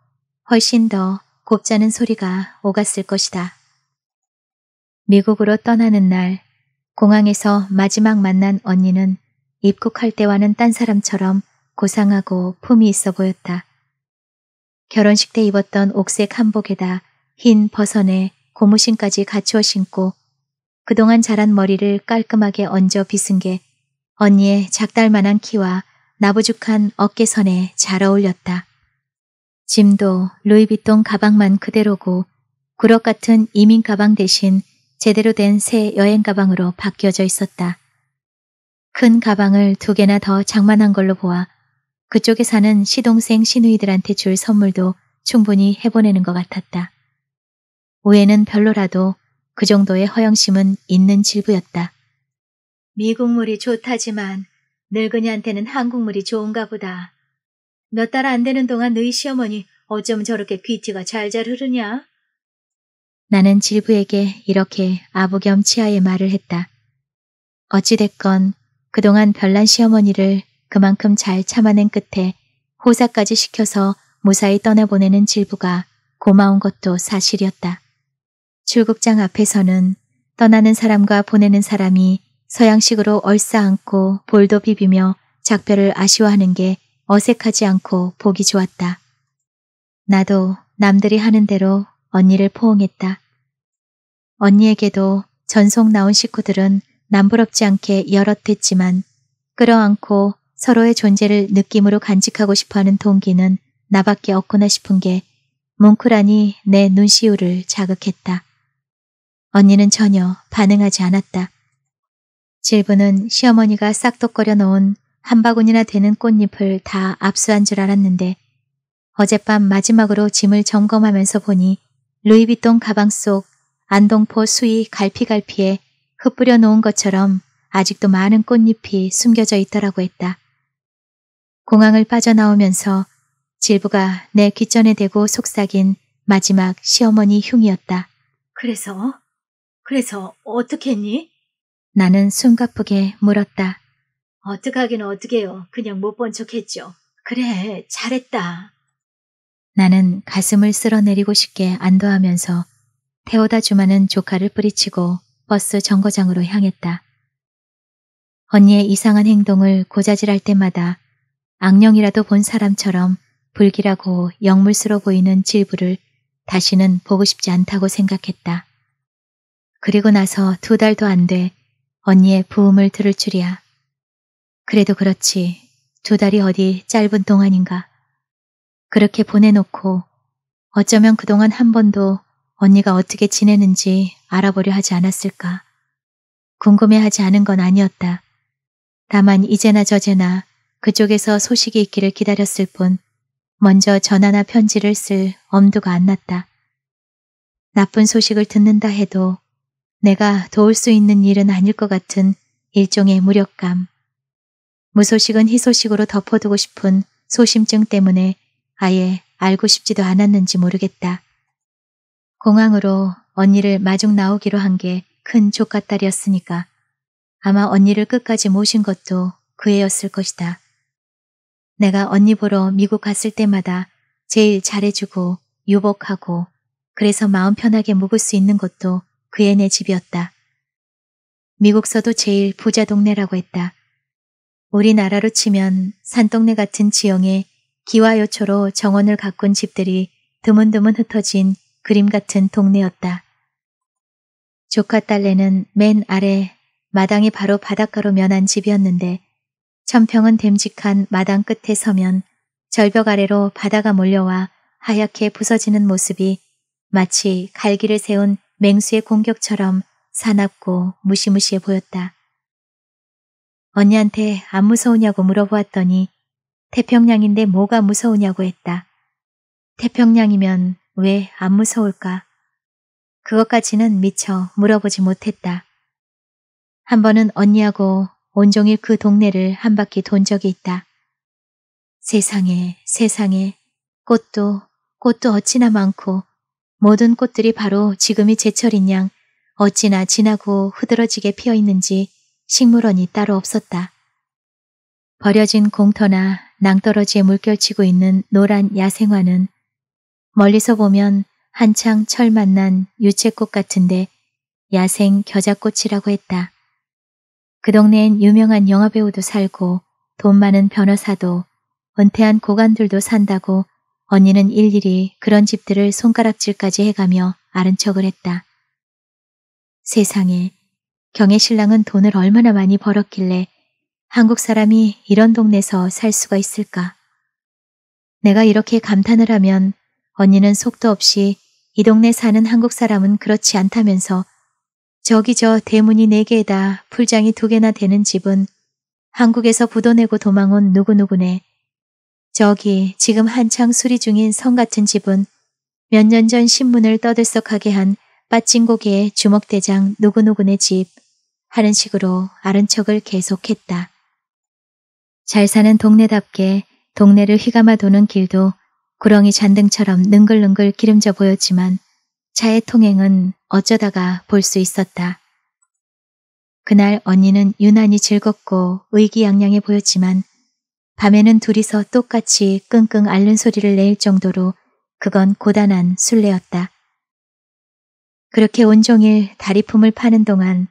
훨씬 더 곱자는 소리가 오갔을 것이다. 미국으로 떠나는 날 공항에서 마지막 만난 언니는 입국할 때와는 딴 사람처럼 고상하고 품이 있어 보였다. 결혼식 때 입었던 옥색 한복에다 흰 버선에 고무신까지 갖추어 신고 그동안 자란 머리를 깔끔하게 얹어 빗은 게 언니의 작달만한 키와 나부죽한 어깨선에 잘 어울렸다. 짐도 루이비통 가방만 그대로고 구럭 같은 이민 가방 대신 제대로 된 새 여행 가방으로 바뀌어져 있었다. 큰 가방을 두 개나 더 장만한 걸로 보아 그쪽에 사는 시동생 시누이들한테 줄 선물도 충분히 해보내는 것 같았다. 오해는 별로라도 그 정도의 허영심은 있는 질부였다. 미국물이 좋다지만 늙은이한테는 한국물이 좋은가 보다. 몇 달 안 되는 동안 너희 시어머니 어쩜 저렇게 귀티가 잘잘 흐르냐? 나는 질부에게 이렇게 아부겸 치아의 말을 했다. 어찌됐건 그동안 별난 시어머니를 그만큼 잘 참아낸 끝에 호사까지 시켜서 무사히 떠나보내는 질부가 고마운 것도 사실이었다. 출국장 앞에서는 떠나는 사람과 보내는 사람이 서양식으로 얼싸안고 볼도 비비며 작별을 아쉬워하는 게 어색하지 않고 보기 좋았다. 나도 남들이 하는 대로 언니를 포옹했다. 언니에게도 전속 나온 식구들은 남부럽지 않게 여럿 댔지만 끌어안고 서로의 존재를 느낌으로 간직하고 싶어하는 동기는 나밖에 없구나 싶은 게 뭉클하니 내 눈시울을 자극했다. 언니는 전혀 반응하지 않았다. 질부는 시어머니가 싹둑거려 놓은 한 바구니나 되는 꽃잎을 다 압수한 줄 알았는데 어젯밤 마지막으로 짐을 점검하면서 보니 루이비통 가방 속 안동포 수위 갈피갈피에 흩뿌려 놓은 것처럼 아직도 많은 꽃잎이 숨겨져 있더라고 했다. 공항을 빠져나오면서 질부가 내귀전에 대고 속삭인 마지막 시어머니 흉이었다. 그래서? 그래서 어떻게 했니? 나는 숨가쁘게 물었다. 어떡하긴 어떡해요. 그냥 못 본 척했죠. 그래, 잘했다. 나는 가슴을 쓸어내리고 싶게 안도하면서 태워다 주마는 조카를 뿌리치고 버스 정거장으로 향했다. 언니의 이상한 행동을 고자질할 때마다 악령이라도 본 사람처럼 불길하고 영물스러 보이는 질부를 다시는 보고 싶지 않다고 생각했다. 그리고 나서 두 달도 안 돼 언니의 부음을 들을 줄이야. 그래도 그렇지 두 달이 어디 짧은 동안인가. 그렇게 보내놓고 어쩌면 그동안 한 번도 언니가 어떻게 지내는지 알아보려 하지 않았을까. 궁금해하지 않은 건 아니었다. 다만 이제나 저제나 그쪽에서 소식이 있기를 기다렸을 뿐 먼저 전화나 편지를 쓸 엄두가 안 났다. 나쁜 소식을 듣는다 해도 내가 도울 수 있는 일은 아닐 것 같은 일종의 무력감. 무소식은 희소식으로 덮어두고 싶은 소심증 때문에 아예 알고 싶지도 않았는지 모르겠다. 공항으로 언니를 마중 나오기로 한 게 큰 조카딸이었으니까 아마 언니를 끝까지 모신 것도 그 애였을 것이다. 내가 언니 보러 미국 갔을 때마다 제일 잘해주고 유복하고 그래서 마음 편하게 묵을 수 있는 곳도 그의내 집이었다. 미국서도 제일 부자 동네라고 했다. 우리나라로 치면 산동네 같은 지형에 기와요초로 정원을 가꾼 집들이 드문드문 흩어진 그림 같은 동네였다. 조카 딸내는 맨 아래 마당이 바로 바닷가로 면한 집이었는데 천평은 댐직한 마당 끝에 서면 절벽 아래로 바다가 몰려와 하얗게 부서지는 모습이 마치 갈기를 세운 맹수의 공격처럼 사납고 무시무시해 보였다. 언니한테 안 무서우냐고 물어보았더니 태평양인데 뭐가 무서우냐고 했다. 태평양이면 왜 안 무서울까? 그것까지는 미처 물어보지 못했다. 한 번은 언니하고 온종일 그 동네를 한 바퀴 돈 적이 있다. 세상에 세상에 꽃도 꽃도 어찌나 많고 모든 꽃들이 바로 지금이 제철인 양 어찌나 진하고 흐드러지게 피어 있는지 식물원이 따로 없었다. 버려진 공터나 낭떠러지에 물결치고 있는 노란 야생화는 멀리서 보면 한창 철 만난 유채꽃 같은데 야생 겨자꽃이라고 했다. 그 동네엔 유명한 영화배우도 살고 돈 많은 변호사도 은퇴한 고관들도 산다고 언니는 일일이 그런 집들을 손가락질까지 해가며 아른 척을 했다. 세상에 경의 신랑은 돈을 얼마나 많이 벌었길래 한국 사람이 이런 동네서 에살 수가 있을까. 내가 이렇게 감탄을 하면 언니는 속도 없이 이 동네 사는 한국 사람은 그렇지 않다면서 저기 저 대문이 네 개에다 풀장이 두 개나 되는 집은 한국에서 부도내고 도망온 누구누구네. 저기 지금 한창 수리 중인 성 같은 집은 몇 년 전 신문을 떠들썩하게 한 빠진 고개의 주먹대장 누구누구네 집 하는 식으로 아른 척을 계속했다. 잘 사는 동네답게 동네를 휘감아 도는 길도 구렁이 잔등처럼 능글능글 기름져 보였지만 차의 통행은 어쩌다가 볼 수 있었다. 그날 언니는 유난히 즐겁고 의기양양해 보였지만 밤에는 둘이서 똑같이 끙끙 앓는 소리를 낼 정도로 그건 고단한 술래였다. 그렇게 온종일 다리품을 파는 동안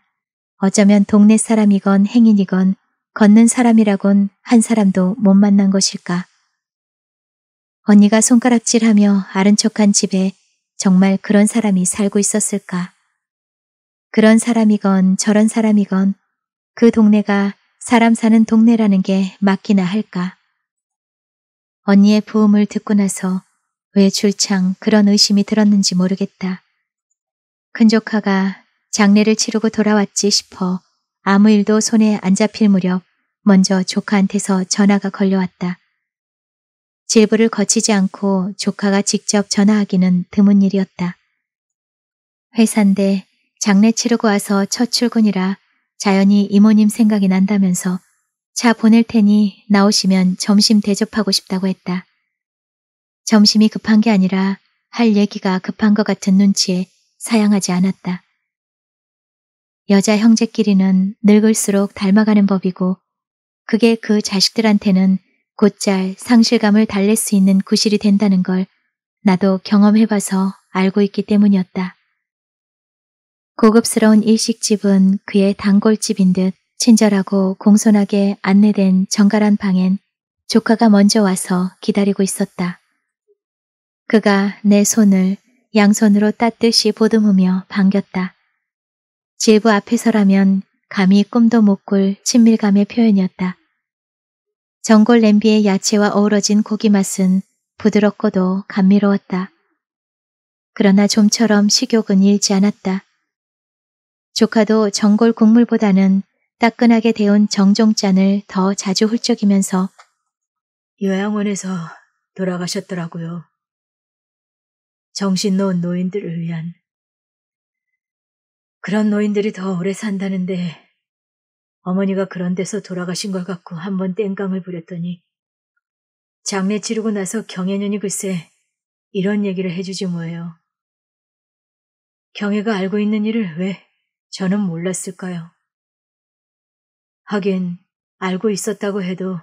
어쩌면 동네 사람이건 행인이건 걷는 사람이라곤 한 사람도 못 만난 것일까. 언니가 손가락질하며 아른 척한 집에 정말 그런 사람이 살고 있었을까? 그런 사람이건 저런 사람이건 그 동네가 사람 사는 동네라는 게 맞기나 할까? 언니의 부음을 듣고 나서 왜 줄창 그런 의심이 들었는지 모르겠다. 큰조카가 장례를 치르고 돌아왔지 싶어 아무 일도 손에 안 잡힐 무렵 먼저 조카한테서 전화가 걸려왔다. 제부를 거치지 않고 조카가 직접 전화하기는 드문 일이었다. 회사인데 장례 치르고 와서 첫 출근이라 자연히 이모님 생각이 난다면서 차 보낼 테니 나오시면 점심 대접하고 싶다고 했다. 점심이 급한 게 아니라 할 얘기가 급한 것 같은 눈치에 사양하지 않았다. 여자 형제끼리는 늙을수록 닮아가는 법이고 그게 그 자식들한테는 곧잘 상실감을 달랠 수 있는 구실이 된다는 걸 나도 경험해봐서 알고 있기 때문이었다. 고급스러운 일식집은 그의 단골집인 듯 친절하고 공손하게 안내된 정갈한 방엔 조카가 먼저 와서 기다리고 있었다. 그가 내 손을 양손으로 따뜻이 보듬으며 반겼다. 질부 앞에서라면 감히 꿈도 못 꿀 친밀감의 표현이었다. 전골 냄비의 야채와 어우러진 고기 맛은 부드럽고도 감미로웠다. 그러나 좀처럼 식욕은 잃지 않았다. 조카도 전골 국물보다는 따끈하게 데운 정종잔을더 자주 훌쩍이면서 요양원에서 돌아가셨더라고요. 정신 놓은 노인들을 위한 그런 노인들이 더 오래 산다는데 어머니가 그런 데서 돌아가신 걸 갖고 한번 땡깡을 부렸더니 장례 치르고 나서 경혜년이 글쎄 이런 얘기를 해주지 뭐예요. 경혜가 알고 있는 일을 왜 저는 몰랐을까요? 하긴 알고 있었다고 해도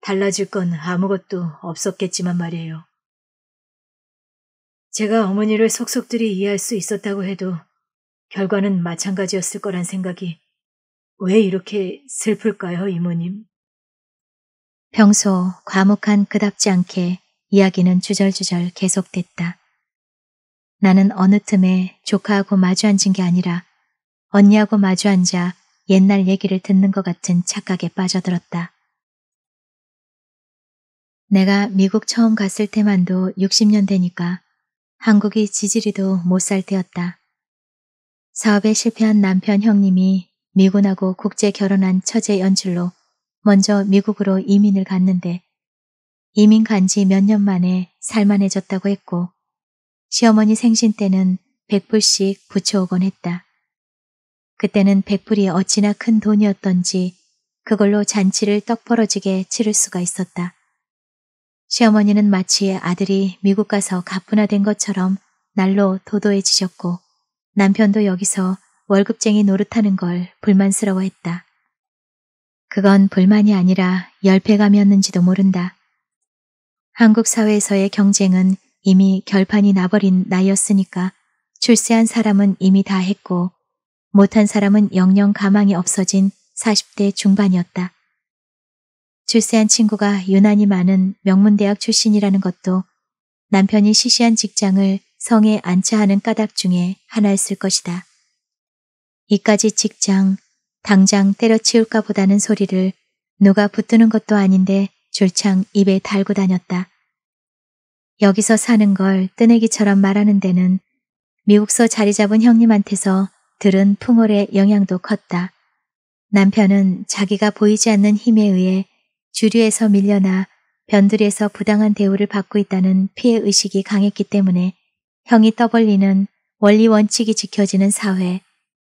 달라질 건 아무것도 없었겠지만 말이에요. 제가 어머니를 속속들이 이해할 수 있었다고 해도 결과는 마찬가지였을 거란 생각이 왜 이렇게 슬플까요, 이모님? 평소 과묵한 그답지 않게 이야기는 주절주절 계속됐다. 나는 어느 틈에 조카하고 마주 앉은 게 아니라 언니하고 마주 앉아 옛날 얘기를 듣는 것 같은 착각에 빠져들었다. 내가 미국 처음 갔을 때만도 60년 대니까 한국이 지지리도 못 살 때였다. 사업에 실패한 남편 형님이 미군하고 국제 결혼한 처제 연출로 먼저 미국으로 이민을 갔는데 이민 간 지 몇 년 만에 살만해졌다고 했고 시어머니 생신 때는 100불씩 붙여오곤 했다. 그때는 100불이 어찌나 큰 돈이었던지 그걸로 잔치를 떡벌어지게 치를 수가 있었다. 시어머니는 마치 아들이 미국 가서 가뿐화된 것처럼 날로 도도해지셨고 남편도 여기서 월급쟁이 노릇하는 걸 불만스러워했다. 그건 불만이 아니라 열패감이었는지도 모른다. 한국 사회에서의 경쟁은 이미 결판이 나버린 나이였으니까 출세한 사람은 이미 다 했고 못한 사람은 영영 가망이 없어진 40대 중반이었다. 출세한 친구가 유난히 많은 명문대학 출신이라는 것도 남편이 시시한 직장을 성에 안차하는 까닭 중에 하나였을 것이다. 이까지 직장, 당장 때려치울까 보다는 소리를 누가 붙드는 것도 아닌데 줄창 입에 달고 다녔다. 여기서 사는 걸 뜨내기처럼 말하는 데는 미국서 자리 잡은 형님한테서 들은 풍월의 영향도 컸다. 남편은 자기가 보이지 않는 힘에 의해 주류에서 밀려나 변두리에서 부당한 대우를 받고 있다는 피해 의식이 강했기 때문에 형이 떠벌리는 원리 원칙이 지켜지는 사회,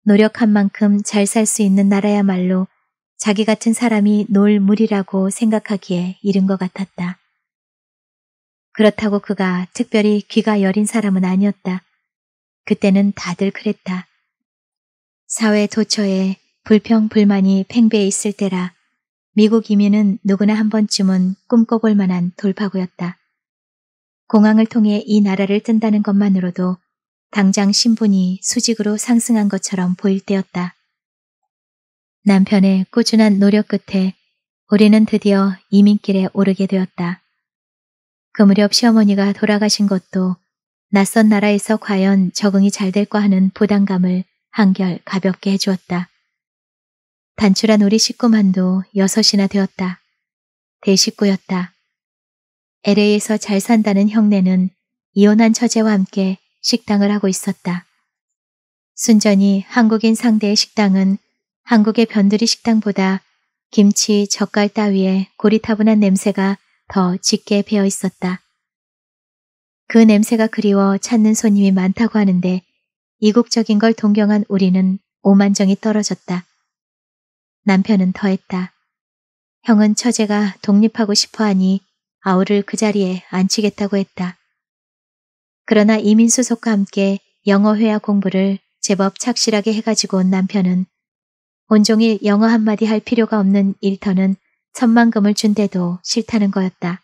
노력한 만큼 잘 살 수 있는 나라야말로 자기 같은 사람이 놀 물이라고 생각하기에 이른 것 같았다. 그렇다고 그가 특별히 귀가 여린 사람은 아니었다. 그때는 다들 그랬다. 사회 도처에 불평 불만이 팽배해 있을 때라 미국 이민은 누구나 한 번쯤은 꿈꿔볼 만한 돌파구였다. 공항을 통해 이 나라를 뜬다는 것만으로도 당장 신분이 수직으로 상승한 것처럼 보일 때였다. 남편의 꾸준한 노력 끝에 우리는 드디어 이민길에 오르게 되었다. 그 무렵 시어머니가 돌아가신 것도 낯선 나라에서 과연 적응이 잘 될까 하는 부담감을 한결 가볍게 해주었다. 단출한 우리 식구만도 여섯이나 되었다. 대식구였다. LA에서 잘 산다는 형네는 이혼한 처제와 함께 식당을 하고 있었다. 순전히 한국인 상대의 식당은 한국의 변두리 식당보다 김치, 젓갈 따위에 고리타분한 냄새가 더 짙게 배어 있었다. 그 냄새가 그리워 찾는 손님이 많다고 하는데 이국적인 걸 동경한 우리는 오만정이 떨어졌다. 남편은 더했다. 형은 처제가 독립하고 싶어 하니 아우를 그 자리에 앉히겠다고 했다. 그러나 이민수 석과 함께 영어 회화 공부를 제법 착실하게 해가지고 온 남편은 온종일 영어 한마디 할 필요가 없는 일터는 천만금을 준데도 싫다는 거였다.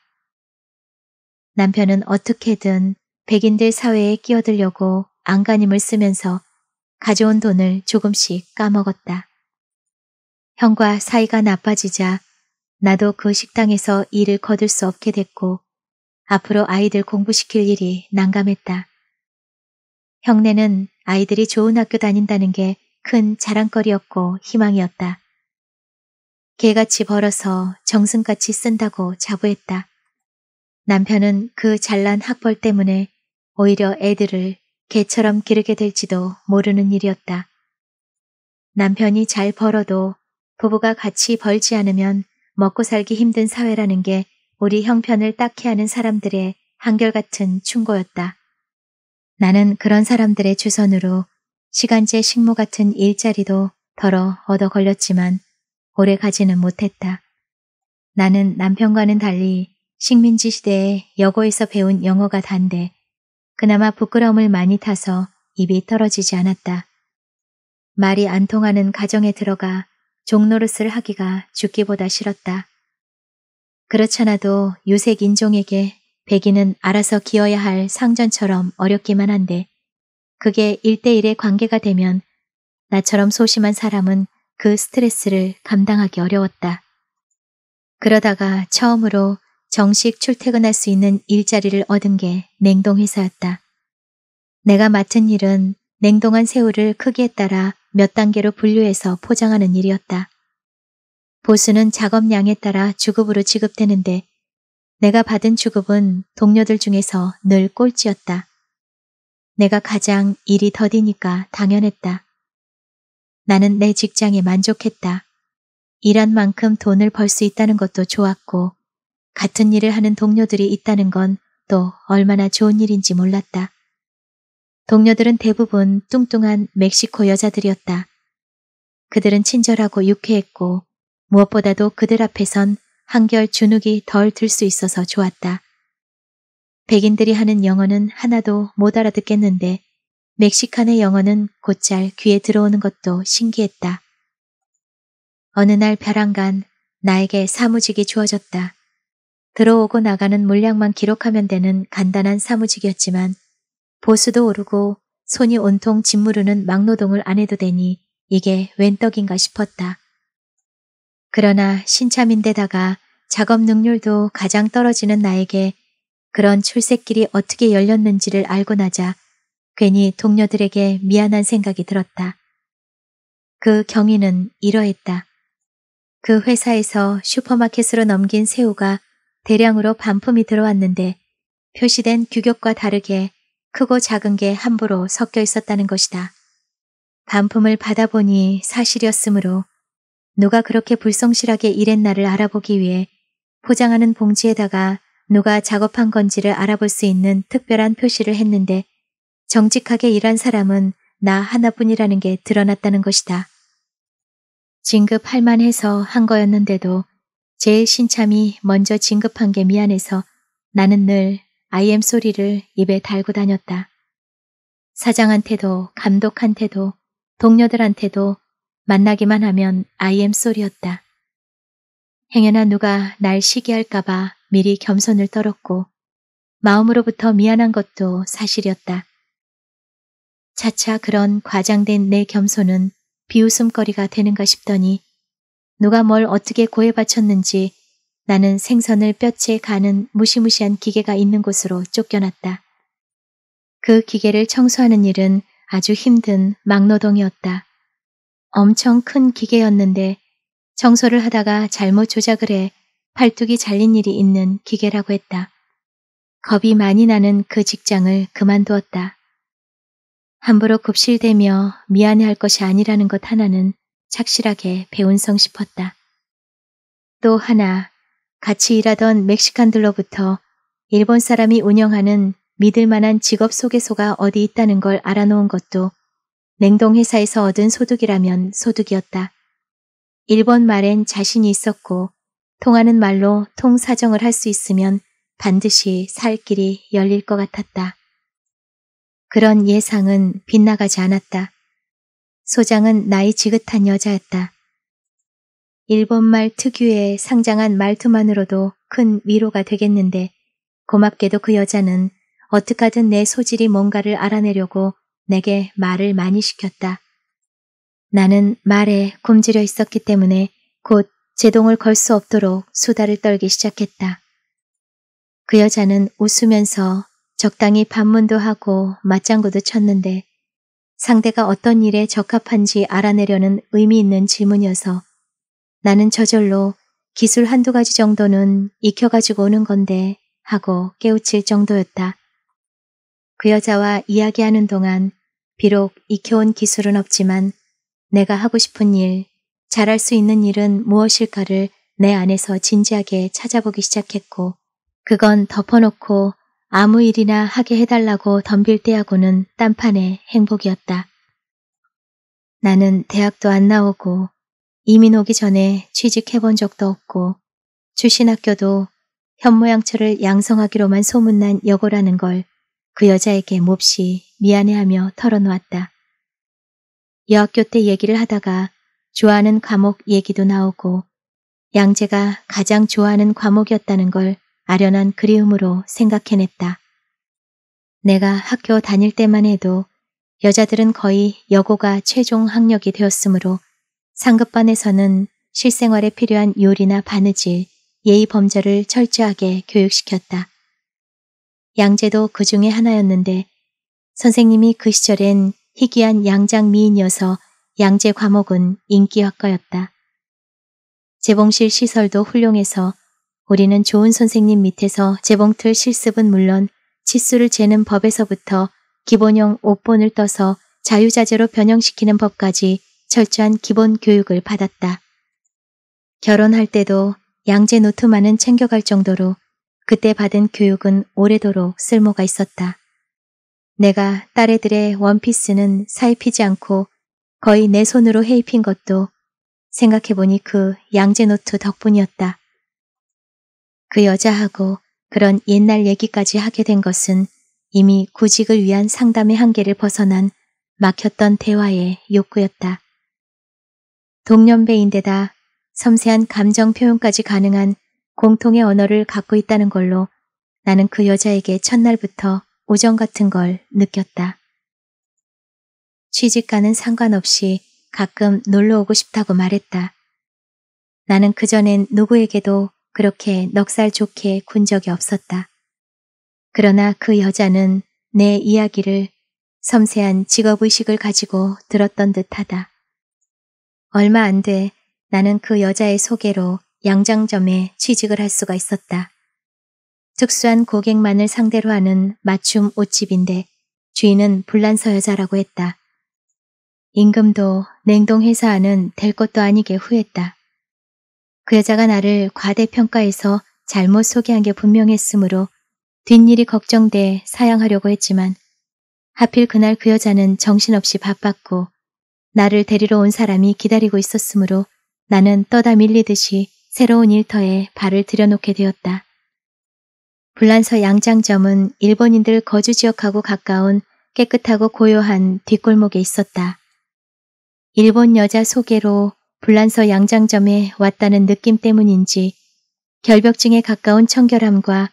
남편은 어떻게든 백인들 사회에 끼어들려고 안간힘을 쓰면서 가져온 돈을 조금씩 까먹었다. 형과 사이가 나빠지자 나도 그 식당에서 일을 거둘 수 없게 됐고 앞으로 아이들 공부시킬 일이 난감했다. 형네는 아이들이 좋은 학교 다닌다는 게 큰 자랑거리였고 희망이었다. 개같이 벌어서 정승같이 쓴다고 자부했다. 남편은 그 잘난 학벌 때문에 오히려 애들을 개처럼 기르게 될지도 모르는 일이었다. 남편이 잘 벌어도 부부가 같이 벌지 않으면 먹고 살기 힘든 사회라는 게 우리 형편을 딱히 하는 사람들의 한결같은 충고였다. 나는 그런 사람들의 주선으로 시간제 식모 같은 일자리도 덜어 얻어 걸렸지만 오래 가지는 못했다. 나는 남편과는 달리 식민지 시대에 여고에서 배운 영어가 단데 그나마 부끄러움을 많이 타서 입이 떨어지지 않았다. 말이 안 통하는 가정에 들어가 종노릇을 하기가 죽기보다 싫었다. 그렇잖아도 유색 인종에게 백인은 알아서 기어야 할 상전처럼 어렵기만 한데 그게 일대일의 관계가 되면 나처럼 소심한 사람은 그 스트레스를 감당하기 어려웠다. 그러다가 처음으로 정식 출퇴근할 수 있는 일자리를 얻은 게 냉동회사였다. 내가 맡은 일은 냉동한 새우를 크기에 따라 몇 단계로 분류해서 포장하는 일이었다. 보수는 작업량에 따라 주급으로 지급되는데 내가 받은 주급은 동료들 중에서 늘 꼴찌였다. 내가 가장 일이 더디니까 당연했다. 나는 내 직장에 만족했다. 일한 만큼 돈을 벌 수 있다는 것도 좋았고 같은 일을 하는 동료들이 있다는 건 또 얼마나 좋은 일인지 몰랐다. 동료들은 대부분 뚱뚱한 멕시코 여자들이었다. 그들은 친절하고 유쾌했고 무엇보다도 그들 앞에선 한결 주눅이 덜 들 수 있어서 좋았다. 백인들이 하는 영어는 하나도 못 알아듣겠는데 멕시칸의 영어는 곧잘 귀에 들어오는 것도 신기했다. 어느 날 벼랑간 나에게 사무직이 주어졌다. 들어오고 나가는 물량만 기록하면 되는 간단한 사무직이었지만 보수도 오르고 손이 온통 짓무르는 막노동을 안 해도 되니 이게 웬 떡인가 싶었다. 그러나 신참인데다가 작업 능률도 가장 떨어지는 나에게 그런 출세길이 어떻게 열렸는지를 알고 나자 괜히 동료들에게 미안한 생각이 들었다. 그 경위는 이러했다. 그 회사에서 슈퍼마켓으로 넘긴 새우가 대량으로 반품이 들어왔는데 표시된 규격과 다르게 크고 작은 게 함부로 섞여 있었다는 것이다. 반품을 받아보니 사실이었으므로 누가 그렇게 불성실하게 일했나를 알아보기 위해 포장하는 봉지에다가 누가 작업한 건지를 알아볼 수 있는 특별한 표시를 했는데 정직하게 일한 사람은 나 하나뿐이라는 게 드러났다는 것이다. 진급할 만해서 한 거였는데도 제일 신참이 먼저 진급한 게 미안해서 나는 늘 IM 소리를 입에 달고 다녔다. 사장한테도 감독한테도 동료들한테도 만나기만 하면 아이엠 소리였다. 행여나 누가 날 시기할까봐 미리 겸손을 떨었고 마음으로부터 미안한 것도 사실이었다. 차차 그런 과장된 내 겸손은 비웃음거리가 되는가 싶더니 누가 뭘 어떻게 고해바쳤는지 나는 생선을 뼈째 가는 무시무시한 기계가 있는 곳으로 쫓겨났다. 그 기계를 청소하는 일은 아주 힘든 막노동이었다. 엄청 큰 기계였는데 청소를 하다가 잘못 조작을 해 팔뚝이 잘린 일이 있는 기계라고 했다. 겁이 많이 나는 그 직장을 그만두었다. 함부로 굽실대며 미안해할 것이 아니라는 것 하나는 착실하게 배운 성 싶었다. 또 하나, 같이 일하던 멕시칸들로부터 일본 사람이 운영하는 믿을 만한 직업 소개소가 어디 있다는 걸 알아놓은 것도 냉동회사에서 얻은 소득이라면 소득이었다. 일본 말엔 자신이 있었고 통하는 말로 통사정을 할 수 있으면 반드시 살 길이 열릴 것 같았다. 그런 예상은 빗나가지 않았다. 소장은 나이 지긋한 여자였다. 일본말 특유의 상장한 말투만으로도 큰 위로가 되겠는데 고맙게도 그 여자는 어떻게든 내 소질이 뭔가를 알아내려고 내게 말을 많이 시켰다. 나는 말에 굶주려 있었기 때문에 곧 제동을 걸 수 없도록 수다를 떨기 시작했다. 그 여자는 웃으면서 적당히 반문도 하고 맞장구도 쳤는데 상대가 어떤 일에 적합한지 알아내려는 의미 있는 질문이어서 나는 저절로 기술 한두 가지 정도는 익혀가지고 오는 건데 하고 깨우칠 정도였다. 그 여자와 이야기하는 동안 비록 익혀온 기술은 없지만 내가 하고 싶은 일, 잘할 수 있는 일은 무엇일까를 내 안에서 진지하게 찾아보기 시작했고 그건 덮어놓고 아무 일이나 하게 해달라고 덤빌 때하고는 딴판의 행복이었다. 나는 대학도 안 나오고 이민 오기 전에 취직해본 적도 없고 출신 학교도 현모양처를 양성하기로만 소문난 여고라는 걸그 여자에게 몹시 미안해하며 털어놓았다. 여학교 때 얘기를 하다가 좋아하는 과목 얘기도 나오고 양재가 가장 좋아하는 과목이었다는 걸 아련한 그리움으로 생각해냈다. 내가 학교 다닐 때만 해도 여자들은 거의 여고가 최종 학력이 되었으므로 상급반에서는 실생활에 필요한 요리나 바느질, 예의 범절을 철저하게 교육시켰다. 양재도 그 중에 하나였는데 선생님이 그 시절엔 희귀한 양장 미인이어서 양재 과목은 인기학과였다. 재봉실 시설도 훌륭해서 우리는 좋은 선생님 밑에서 재봉틀 실습은 물론 치수를 재는 법에서부터 기본형 5본을 떠서 자유자재로 변형시키는 법까지 철저한 기본 교육을 받았다. 결혼할 때도 양재 노트만은 챙겨갈 정도로 그때 받은 교육은 오래도록 쓸모가 있었다. 내가 딸애들의 원피스는 사 살피지 않고 거의 내 손으로 해입힌 것도 생각해보니 그 양재노트 덕분이었다. 그 여자하고 그런 옛날 얘기까지 하게 된 것은 이미 구직을 위한 상담의 한계를 벗어난 막혔던 대화의 욕구였다. 동년배인데다 섬세한 감정 표현까지 가능한 공통의 언어를 갖고 있다는 걸로 나는 그 여자에게 첫날부터 우정 같은 걸 느꼈다. 취직과는 상관없이 가끔 놀러 오고 싶다고 말했다. 나는 그전엔 누구에게도 그렇게 넉살 좋게 군 적이 없었다. 그러나 그 여자는 내 이야기를 섬세한 직업의식을 가지고 들었던 듯하다. 얼마 안 돼 나는 그 여자의 소개로 양장점에 취직을 할 수가 있었다. 특수한 고객만을 상대로 하는 맞춤 옷집인데 주인은 불란서 여자라고 했다. 임금도 냉동회사하는 될 것도 아니게 후했다. 그 여자가 나를 과대평가해서 잘못 소개한 게 분명했으므로 뒷일이 걱정돼 사양하려고 했지만 하필 그날 그 여자는 정신없이 바빴고 나를 데리러 온 사람이 기다리고 있었으므로 나는 떠다 밀리듯이 새로운 일터에 발을 들여놓게 되었다. 불란서 양장점은 일본인들 거주 지역하고 가까운 깨끗하고 고요한 뒷골목에 있었다. 일본 여자 소개로 불란서 양장점에 왔다는 느낌 때문인지 결벽증에 가까운 청결함과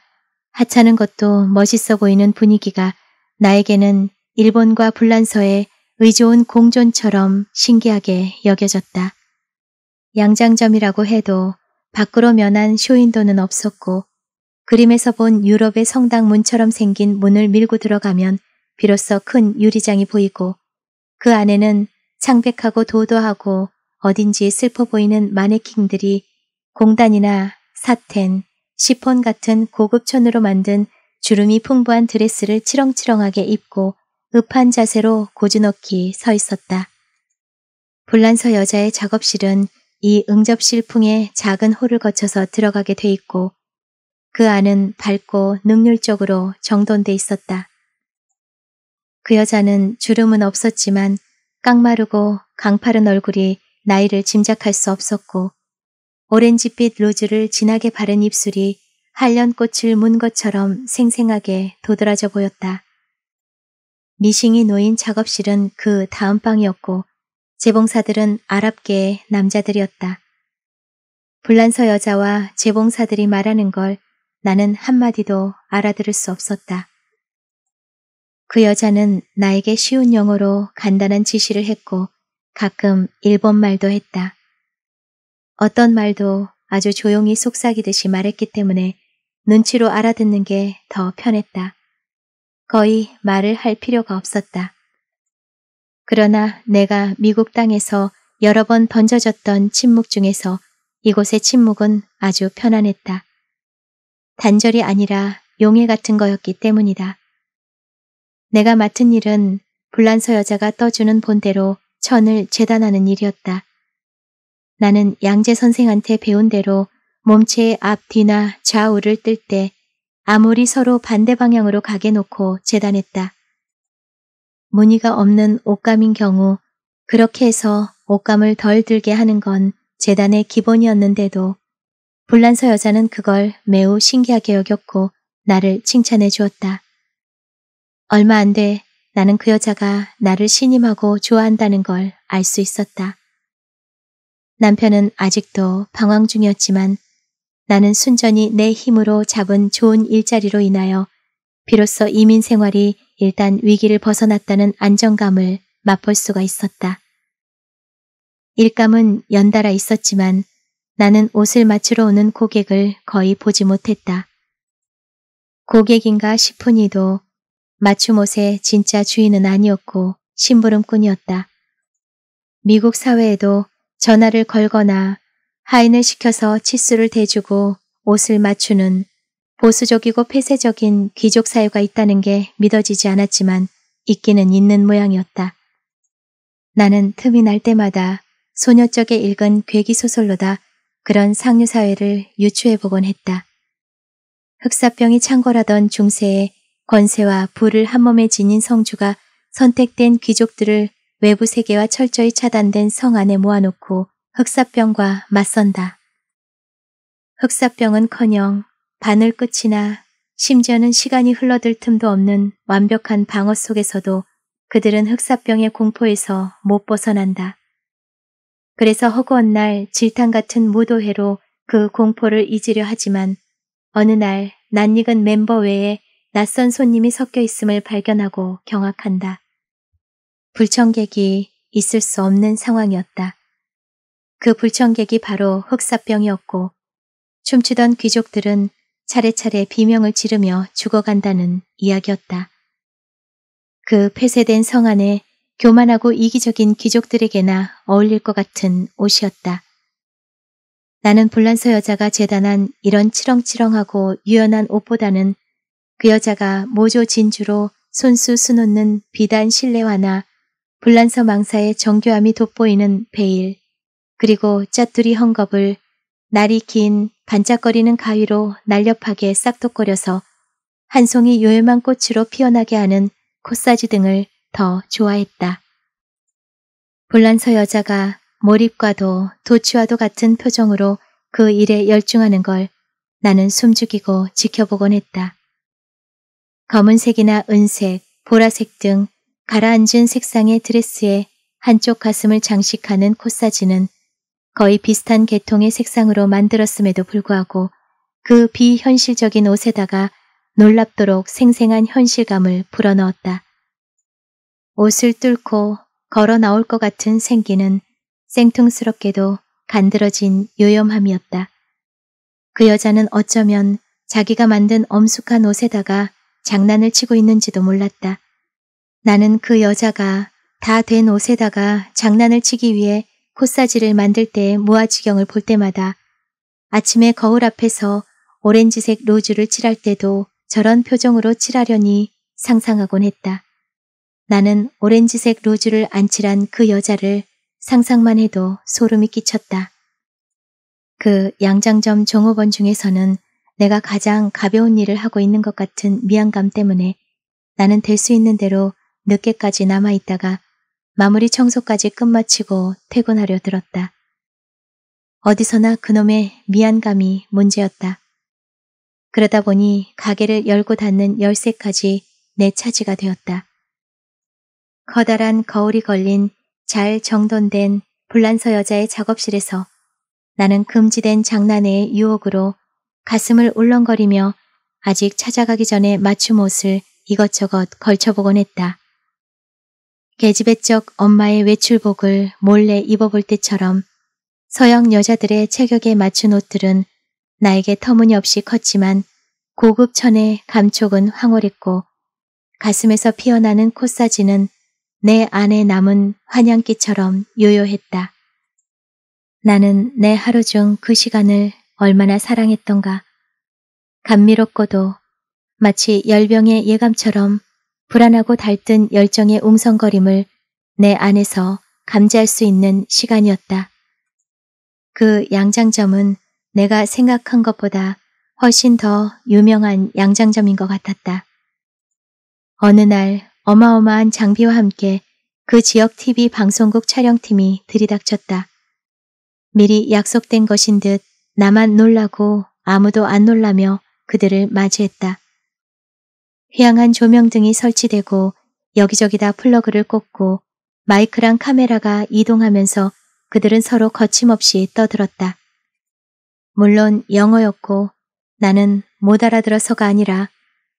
하찮은 것도 멋있어 보이는 분위기가 나에게는 일본과 불란서의 의좋은 공존처럼 신기하게 여겨졌다. 양장점이라고 해도 밖으로 면한 쇼윈도는 없었고 그림에서 본 유럽의 성당 문처럼 생긴 문을 밀고 들어가면 비로소 큰 유리장이 보이고 그 안에는 창백하고 도도하고 어딘지 슬퍼 보이는 마네킹들이 공단이나 사텐, 시폰 같은 고급천으로 만든 주름이 풍부한 드레스를 치렁치렁하게 입고 읍한 자세로 고즈넉히 서 있었다. 불란서 여자의 작업실은 이 응접실 풍에 작은 홀을 거쳐서 들어가게 돼 있고 그 안은 밝고 능률적으로 정돈돼 있었다. 그 여자는 주름은 없었지만 깡마르고 강파른 얼굴이 나이를 짐작할 수 없었고 오렌지빛 로즈를 진하게 바른 입술이 한련꽃을 문 것처럼 생생하게 도드라져 보였다. 미싱이 놓인 작업실은 그 다음 방이었고 재봉사들은 아랍계의 남자들이었다. 불란서 여자와 재봉사들이 말하는 걸 나는 한마디도 알아들을 수 없었다. 그 여자는 나에게 쉬운 영어로 간단한 지시를 했고 가끔 일본 말도 했다. 어떤 말도 아주 조용히 속삭이듯이 말했기 때문에 눈치로 알아듣는 게 더 편했다. 거의 말을 할 필요가 없었다. 그러나 내가 미국 땅에서 여러 번 던져졌던 침묵 중에서 이곳의 침묵은 아주 편안했다. 단절이 아니라 용해 같은 거였기 때문이다. 내가 맡은 일은 불란서 여자가 떠주는 본대로 천을 재단하는 일이었다. 나는 양재 선생한테 배운 대로 몸체의 앞, 뒤나 좌우를 뜰 때 아무리 서로 반대 방향으로 가게 놓고 재단했다. 무늬가 없는 옷감인 경우 그렇게 해서 옷감을 덜 들게 하는 건 재단의 기본이었는데도 불란서 여자는 그걸 매우 신기하게 여겼고 나를 칭찬해 주었다. 얼마 안 돼 나는 그 여자가 나를 신임하고 좋아한다는 걸 알 수 있었다. 남편은 아직도 방황 중이었지만 나는 순전히 내 힘으로 잡은 좋은 일자리로 인하여 비로소 이민 생활이 일단 위기를 벗어났다는 안정감을 맛볼 수가 있었다. 일감은 연달아 있었지만 나는 옷을 맞추러 오는 고객을 거의 보지 못했다. 고객인가 싶으니도 맞춤 옷의 진짜 주인은 아니었고 심부름꾼이었다. 미국 사회에도 전화를 걸거나 하인을 시켜서 치수를 대주고 옷을 맞추는 보수적이고 폐쇄적인 귀족 사회가 있다는 게 믿어지지 않았지만 있기는 있는 모양이었다. 나는 틈이 날 때마다 소녀적에 읽은 괴기소설로다 그런 상류사회를 유추해보곤 했다. 흑사병이 창궐하던 중세에 권세와 부를 한몸에 지닌 성주가 선택된 귀족들을 외부 세계와 철저히 차단된 성 안에 모아놓고 흑사병과 맞선다. 흑사병은커녕 바늘 끝이나 심지어는 시간이 흘러들 틈도 없는 완벽한 방어 속에서도 그들은 흑사병의 공포에서 못 벗어난다. 그래서 허구한 날 질탄 같은 무도회로 그 공포를 잊으려 하지만 어느 날 낯익은 멤버 외에 낯선 손님이 섞여 있음을 발견하고 경악한다. 불청객이 있을 수 없는 상황이었다. 그 불청객이 바로 흑사병이었고 춤추던 귀족들은 차례차례 비명을 지르며 죽어간다는 이야기였다. 그 폐쇄된 성 안에 교만하고 이기적인 귀족들에게나 어울릴 것 같은 옷이었다. 나는 불란서 여자가 재단한 이런 치렁치렁하고 유연한 옷보다는 그 여자가 모조 진주로 손수 수놓는 비단 실내화나 불란서 망사의 정교함이 돋보이는 베일, 그리고 짜투리 헝겊을 날이 긴 반짝거리는 가위로 날렵하게 싹둑거려서 한 송이 요염한 꽃으로 피어나게 하는 코사지 등을 더 좋아했다. 불란서 여자가 몰입과도 도취와도 같은 표정으로 그 일에 열중하는 걸 나는 숨죽이고 지켜보곤 했다. 검은색이나 은색, 보라색 등 가라앉은 색상의 드레스에 한쪽 가슴을 장식하는 코사지는 거의 비슷한 계통의 색상으로 만들었음에도 불구하고 그 비현실적인 옷에다가 놀랍도록 생생한 현실감을 불어넣었다. 옷을 뚫고 걸어 나올 것 같은 생기는 생퉁스럽게도 간드러진 요염함이었다. 그 여자는 어쩌면 자기가 만든 엄숙한 옷에다가 장난을 치고 있는지도 몰랐다. 나는 그 여자가 다 된 옷에다가 장난을 치기 위해 코사지를 만들 때모아지경을볼 때마다 아침에 거울 앞에서 오렌지색 로즈를 칠할 때도 저런 표정으로 칠하려니 상상하곤 했다. 나는 오렌지색 로즈를 안 칠한 그 여자를 상상만 해도 소름이 끼쳤다. 그 양장점 종업원 중에서는 내가 가장 가벼운 일을 하고 있는 것 같은 미안감 때문에 나는 될 수 있는 대로 늦게까지 남아있다가 마무리 청소까지 끝마치고 퇴근하려 들었다. 어디서나 그놈의 미안감이 문제였다. 그러다 보니 가게를 열고 닫는 열쇠까지 내 차지가 되었다. 커다란 거울이 걸린 잘 정돈된 불란서 여자의 작업실에서 나는 금지된 장난의 유혹으로 가슴을 울렁거리며 아직 찾아가기 전에 맞춤 옷을 이것저것 걸쳐보곤 했다. 계집애 쪽 엄마의 외출복을 몰래 입어볼 때처럼 서양 여자들의 체격에 맞춘 옷들은 나에게 터무니없이 컸지만 고급천의 감촉은 황홀했고 가슴에서 피어나는 코사지는 내 안에 남은 환향기처럼 요요했다. 나는 내 하루 중 그 시간을 얼마나 사랑했던가. 감미롭고도 마치 열병의 예감처럼 불안하고 달뜬 열정의 웅성거림을 내 안에서 감지할 수 있는 시간이었다. 그 양장점은 내가 생각한 것보다 훨씬 더 유명한 양장점인 것 같았다. 어느 날 어마어마한 장비와 함께 그 지역 TV 방송국 촬영팀이 들이닥쳤다. 미리 약속된 것인 듯 나만 놀라고 아무도 안 놀라며 그들을 맞이했다. 휘황한 조명등이 설치되고 여기저기다 플러그를 꽂고 마이크랑 카메라가 이동하면서 그들은 서로 거침없이 떠들었다. 물론 영어였고 나는 못 알아들어서가 아니라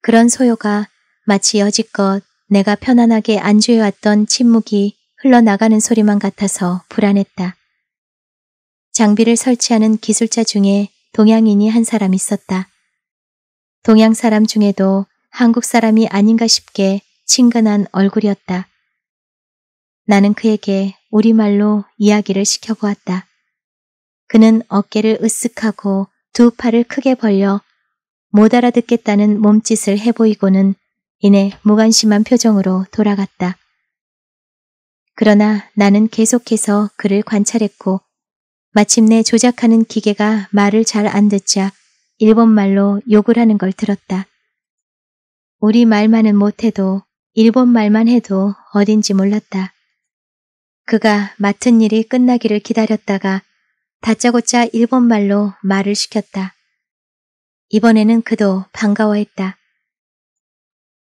그런 소요가 마치 여지껏 내가 편안하게 안주해왔던 침묵이 흘러나가는 소리만 같아서 불안했다. 장비를 설치하는 기술자 중에 동양인이 한 사람 있었다. 동양 사람 중에도 한국 사람이 아닌가 싶게 친근한 얼굴이었다. 나는 그에게 우리말로 이야기를 시켜보았다. 그는 어깨를 으쓱하고 두 팔을 크게 벌려 못 알아듣겠다는 몸짓을 해보이고는 이내 무관심한 표정으로 돌아갔다. 그러나 나는 계속해서 그를 관찰했고 마침내 조작하는 기계가 말을 잘 안 듣자 일본말로 욕을 하는 걸 들었다. 우리 말만은 못해도 일본 말만 해도 어딘지 몰랐다. 그가 맡은 일이 끝나기를 기다렸다가 다짜고짜 일본 말로 말을 시켰다. 이번에는 그도 반가워했다.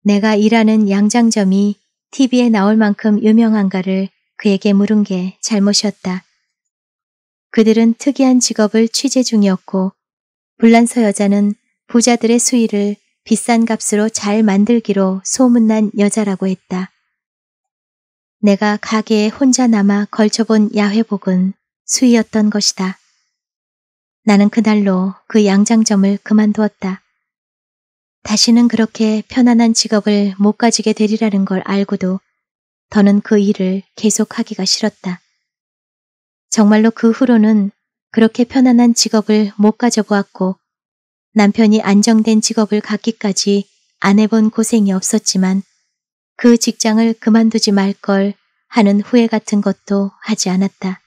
내가 일하는 양장점이 TV에 나올 만큼 유명한가를 그에게 물은 게 잘못이었다. 그들은 특이한 직업을 취재 중이었고 불란서 여자는 부자들의 수위를 비싼 값으로 잘 만들기로 소문난 여자라고 했다. 내가 가게에 혼자 남아 걸쳐본 야회복은 수이였던 것이다. 나는 그날로 그 양장점을 그만두었다. 다시는 그렇게 편안한 직업을 못 가지게 되리라는 걸 알고도 더는 그 일을 계속하기가 싫었다. 정말로 그 후로는 그렇게 편안한 직업을 못 가져보았고 남편이 안정된 직업을 갖기까지 안 해본 고생이 없었지만 그 직장을 그만두지 말걸 하는 후회 같은 것도 하지 않았다.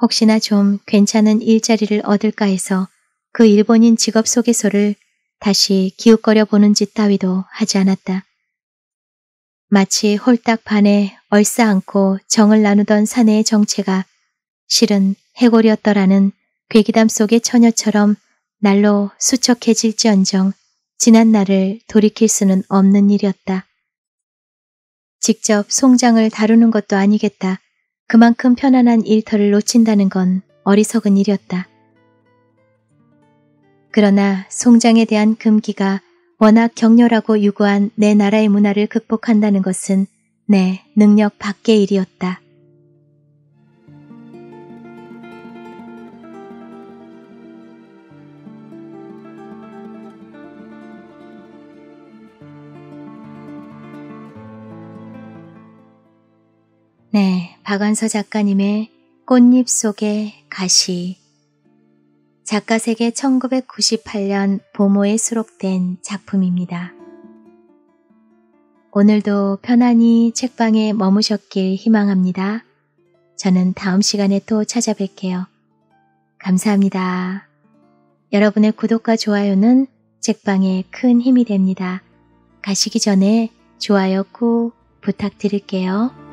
혹시나 좀 괜찮은 일자리를 얻을까 해서 그 일본인 직업 소개서를 다시 기웃거려 보는 짓 따위도 하지 않았다. 마치 홀딱 반에 얼싸안고 정을 나누던 사내의 정체가 실은 해골이었더라는 괴기담 속의 처녀처럼 날로 수척해질지언정 지난 날을 돌이킬 수는 없는 일이었다. 직접 송장을 다루는 것도 아니겠다. 그만큼 편안한 일터를 놓친다는 건 어리석은 일이었다. 그러나 송장에 대한 금기가 워낙 격렬하고 유구한 내 나라의 문화를 극복한다는 것은 내 능력 밖의 일이었다. 네, 박완서 작가님의 꽃잎 속의 가시 작가 세계 1998년 보모에 수록된 작품입니다. 오늘도 편안히 책방에 머무셨길 희망합니다. 저는 다음 시간에 또 찾아뵐게요. 감사합니다. 여러분의 구독과 좋아요는 책방에 큰 힘이 됩니다. 가시기 전에 좋아요 꾹 부탁드릴게요.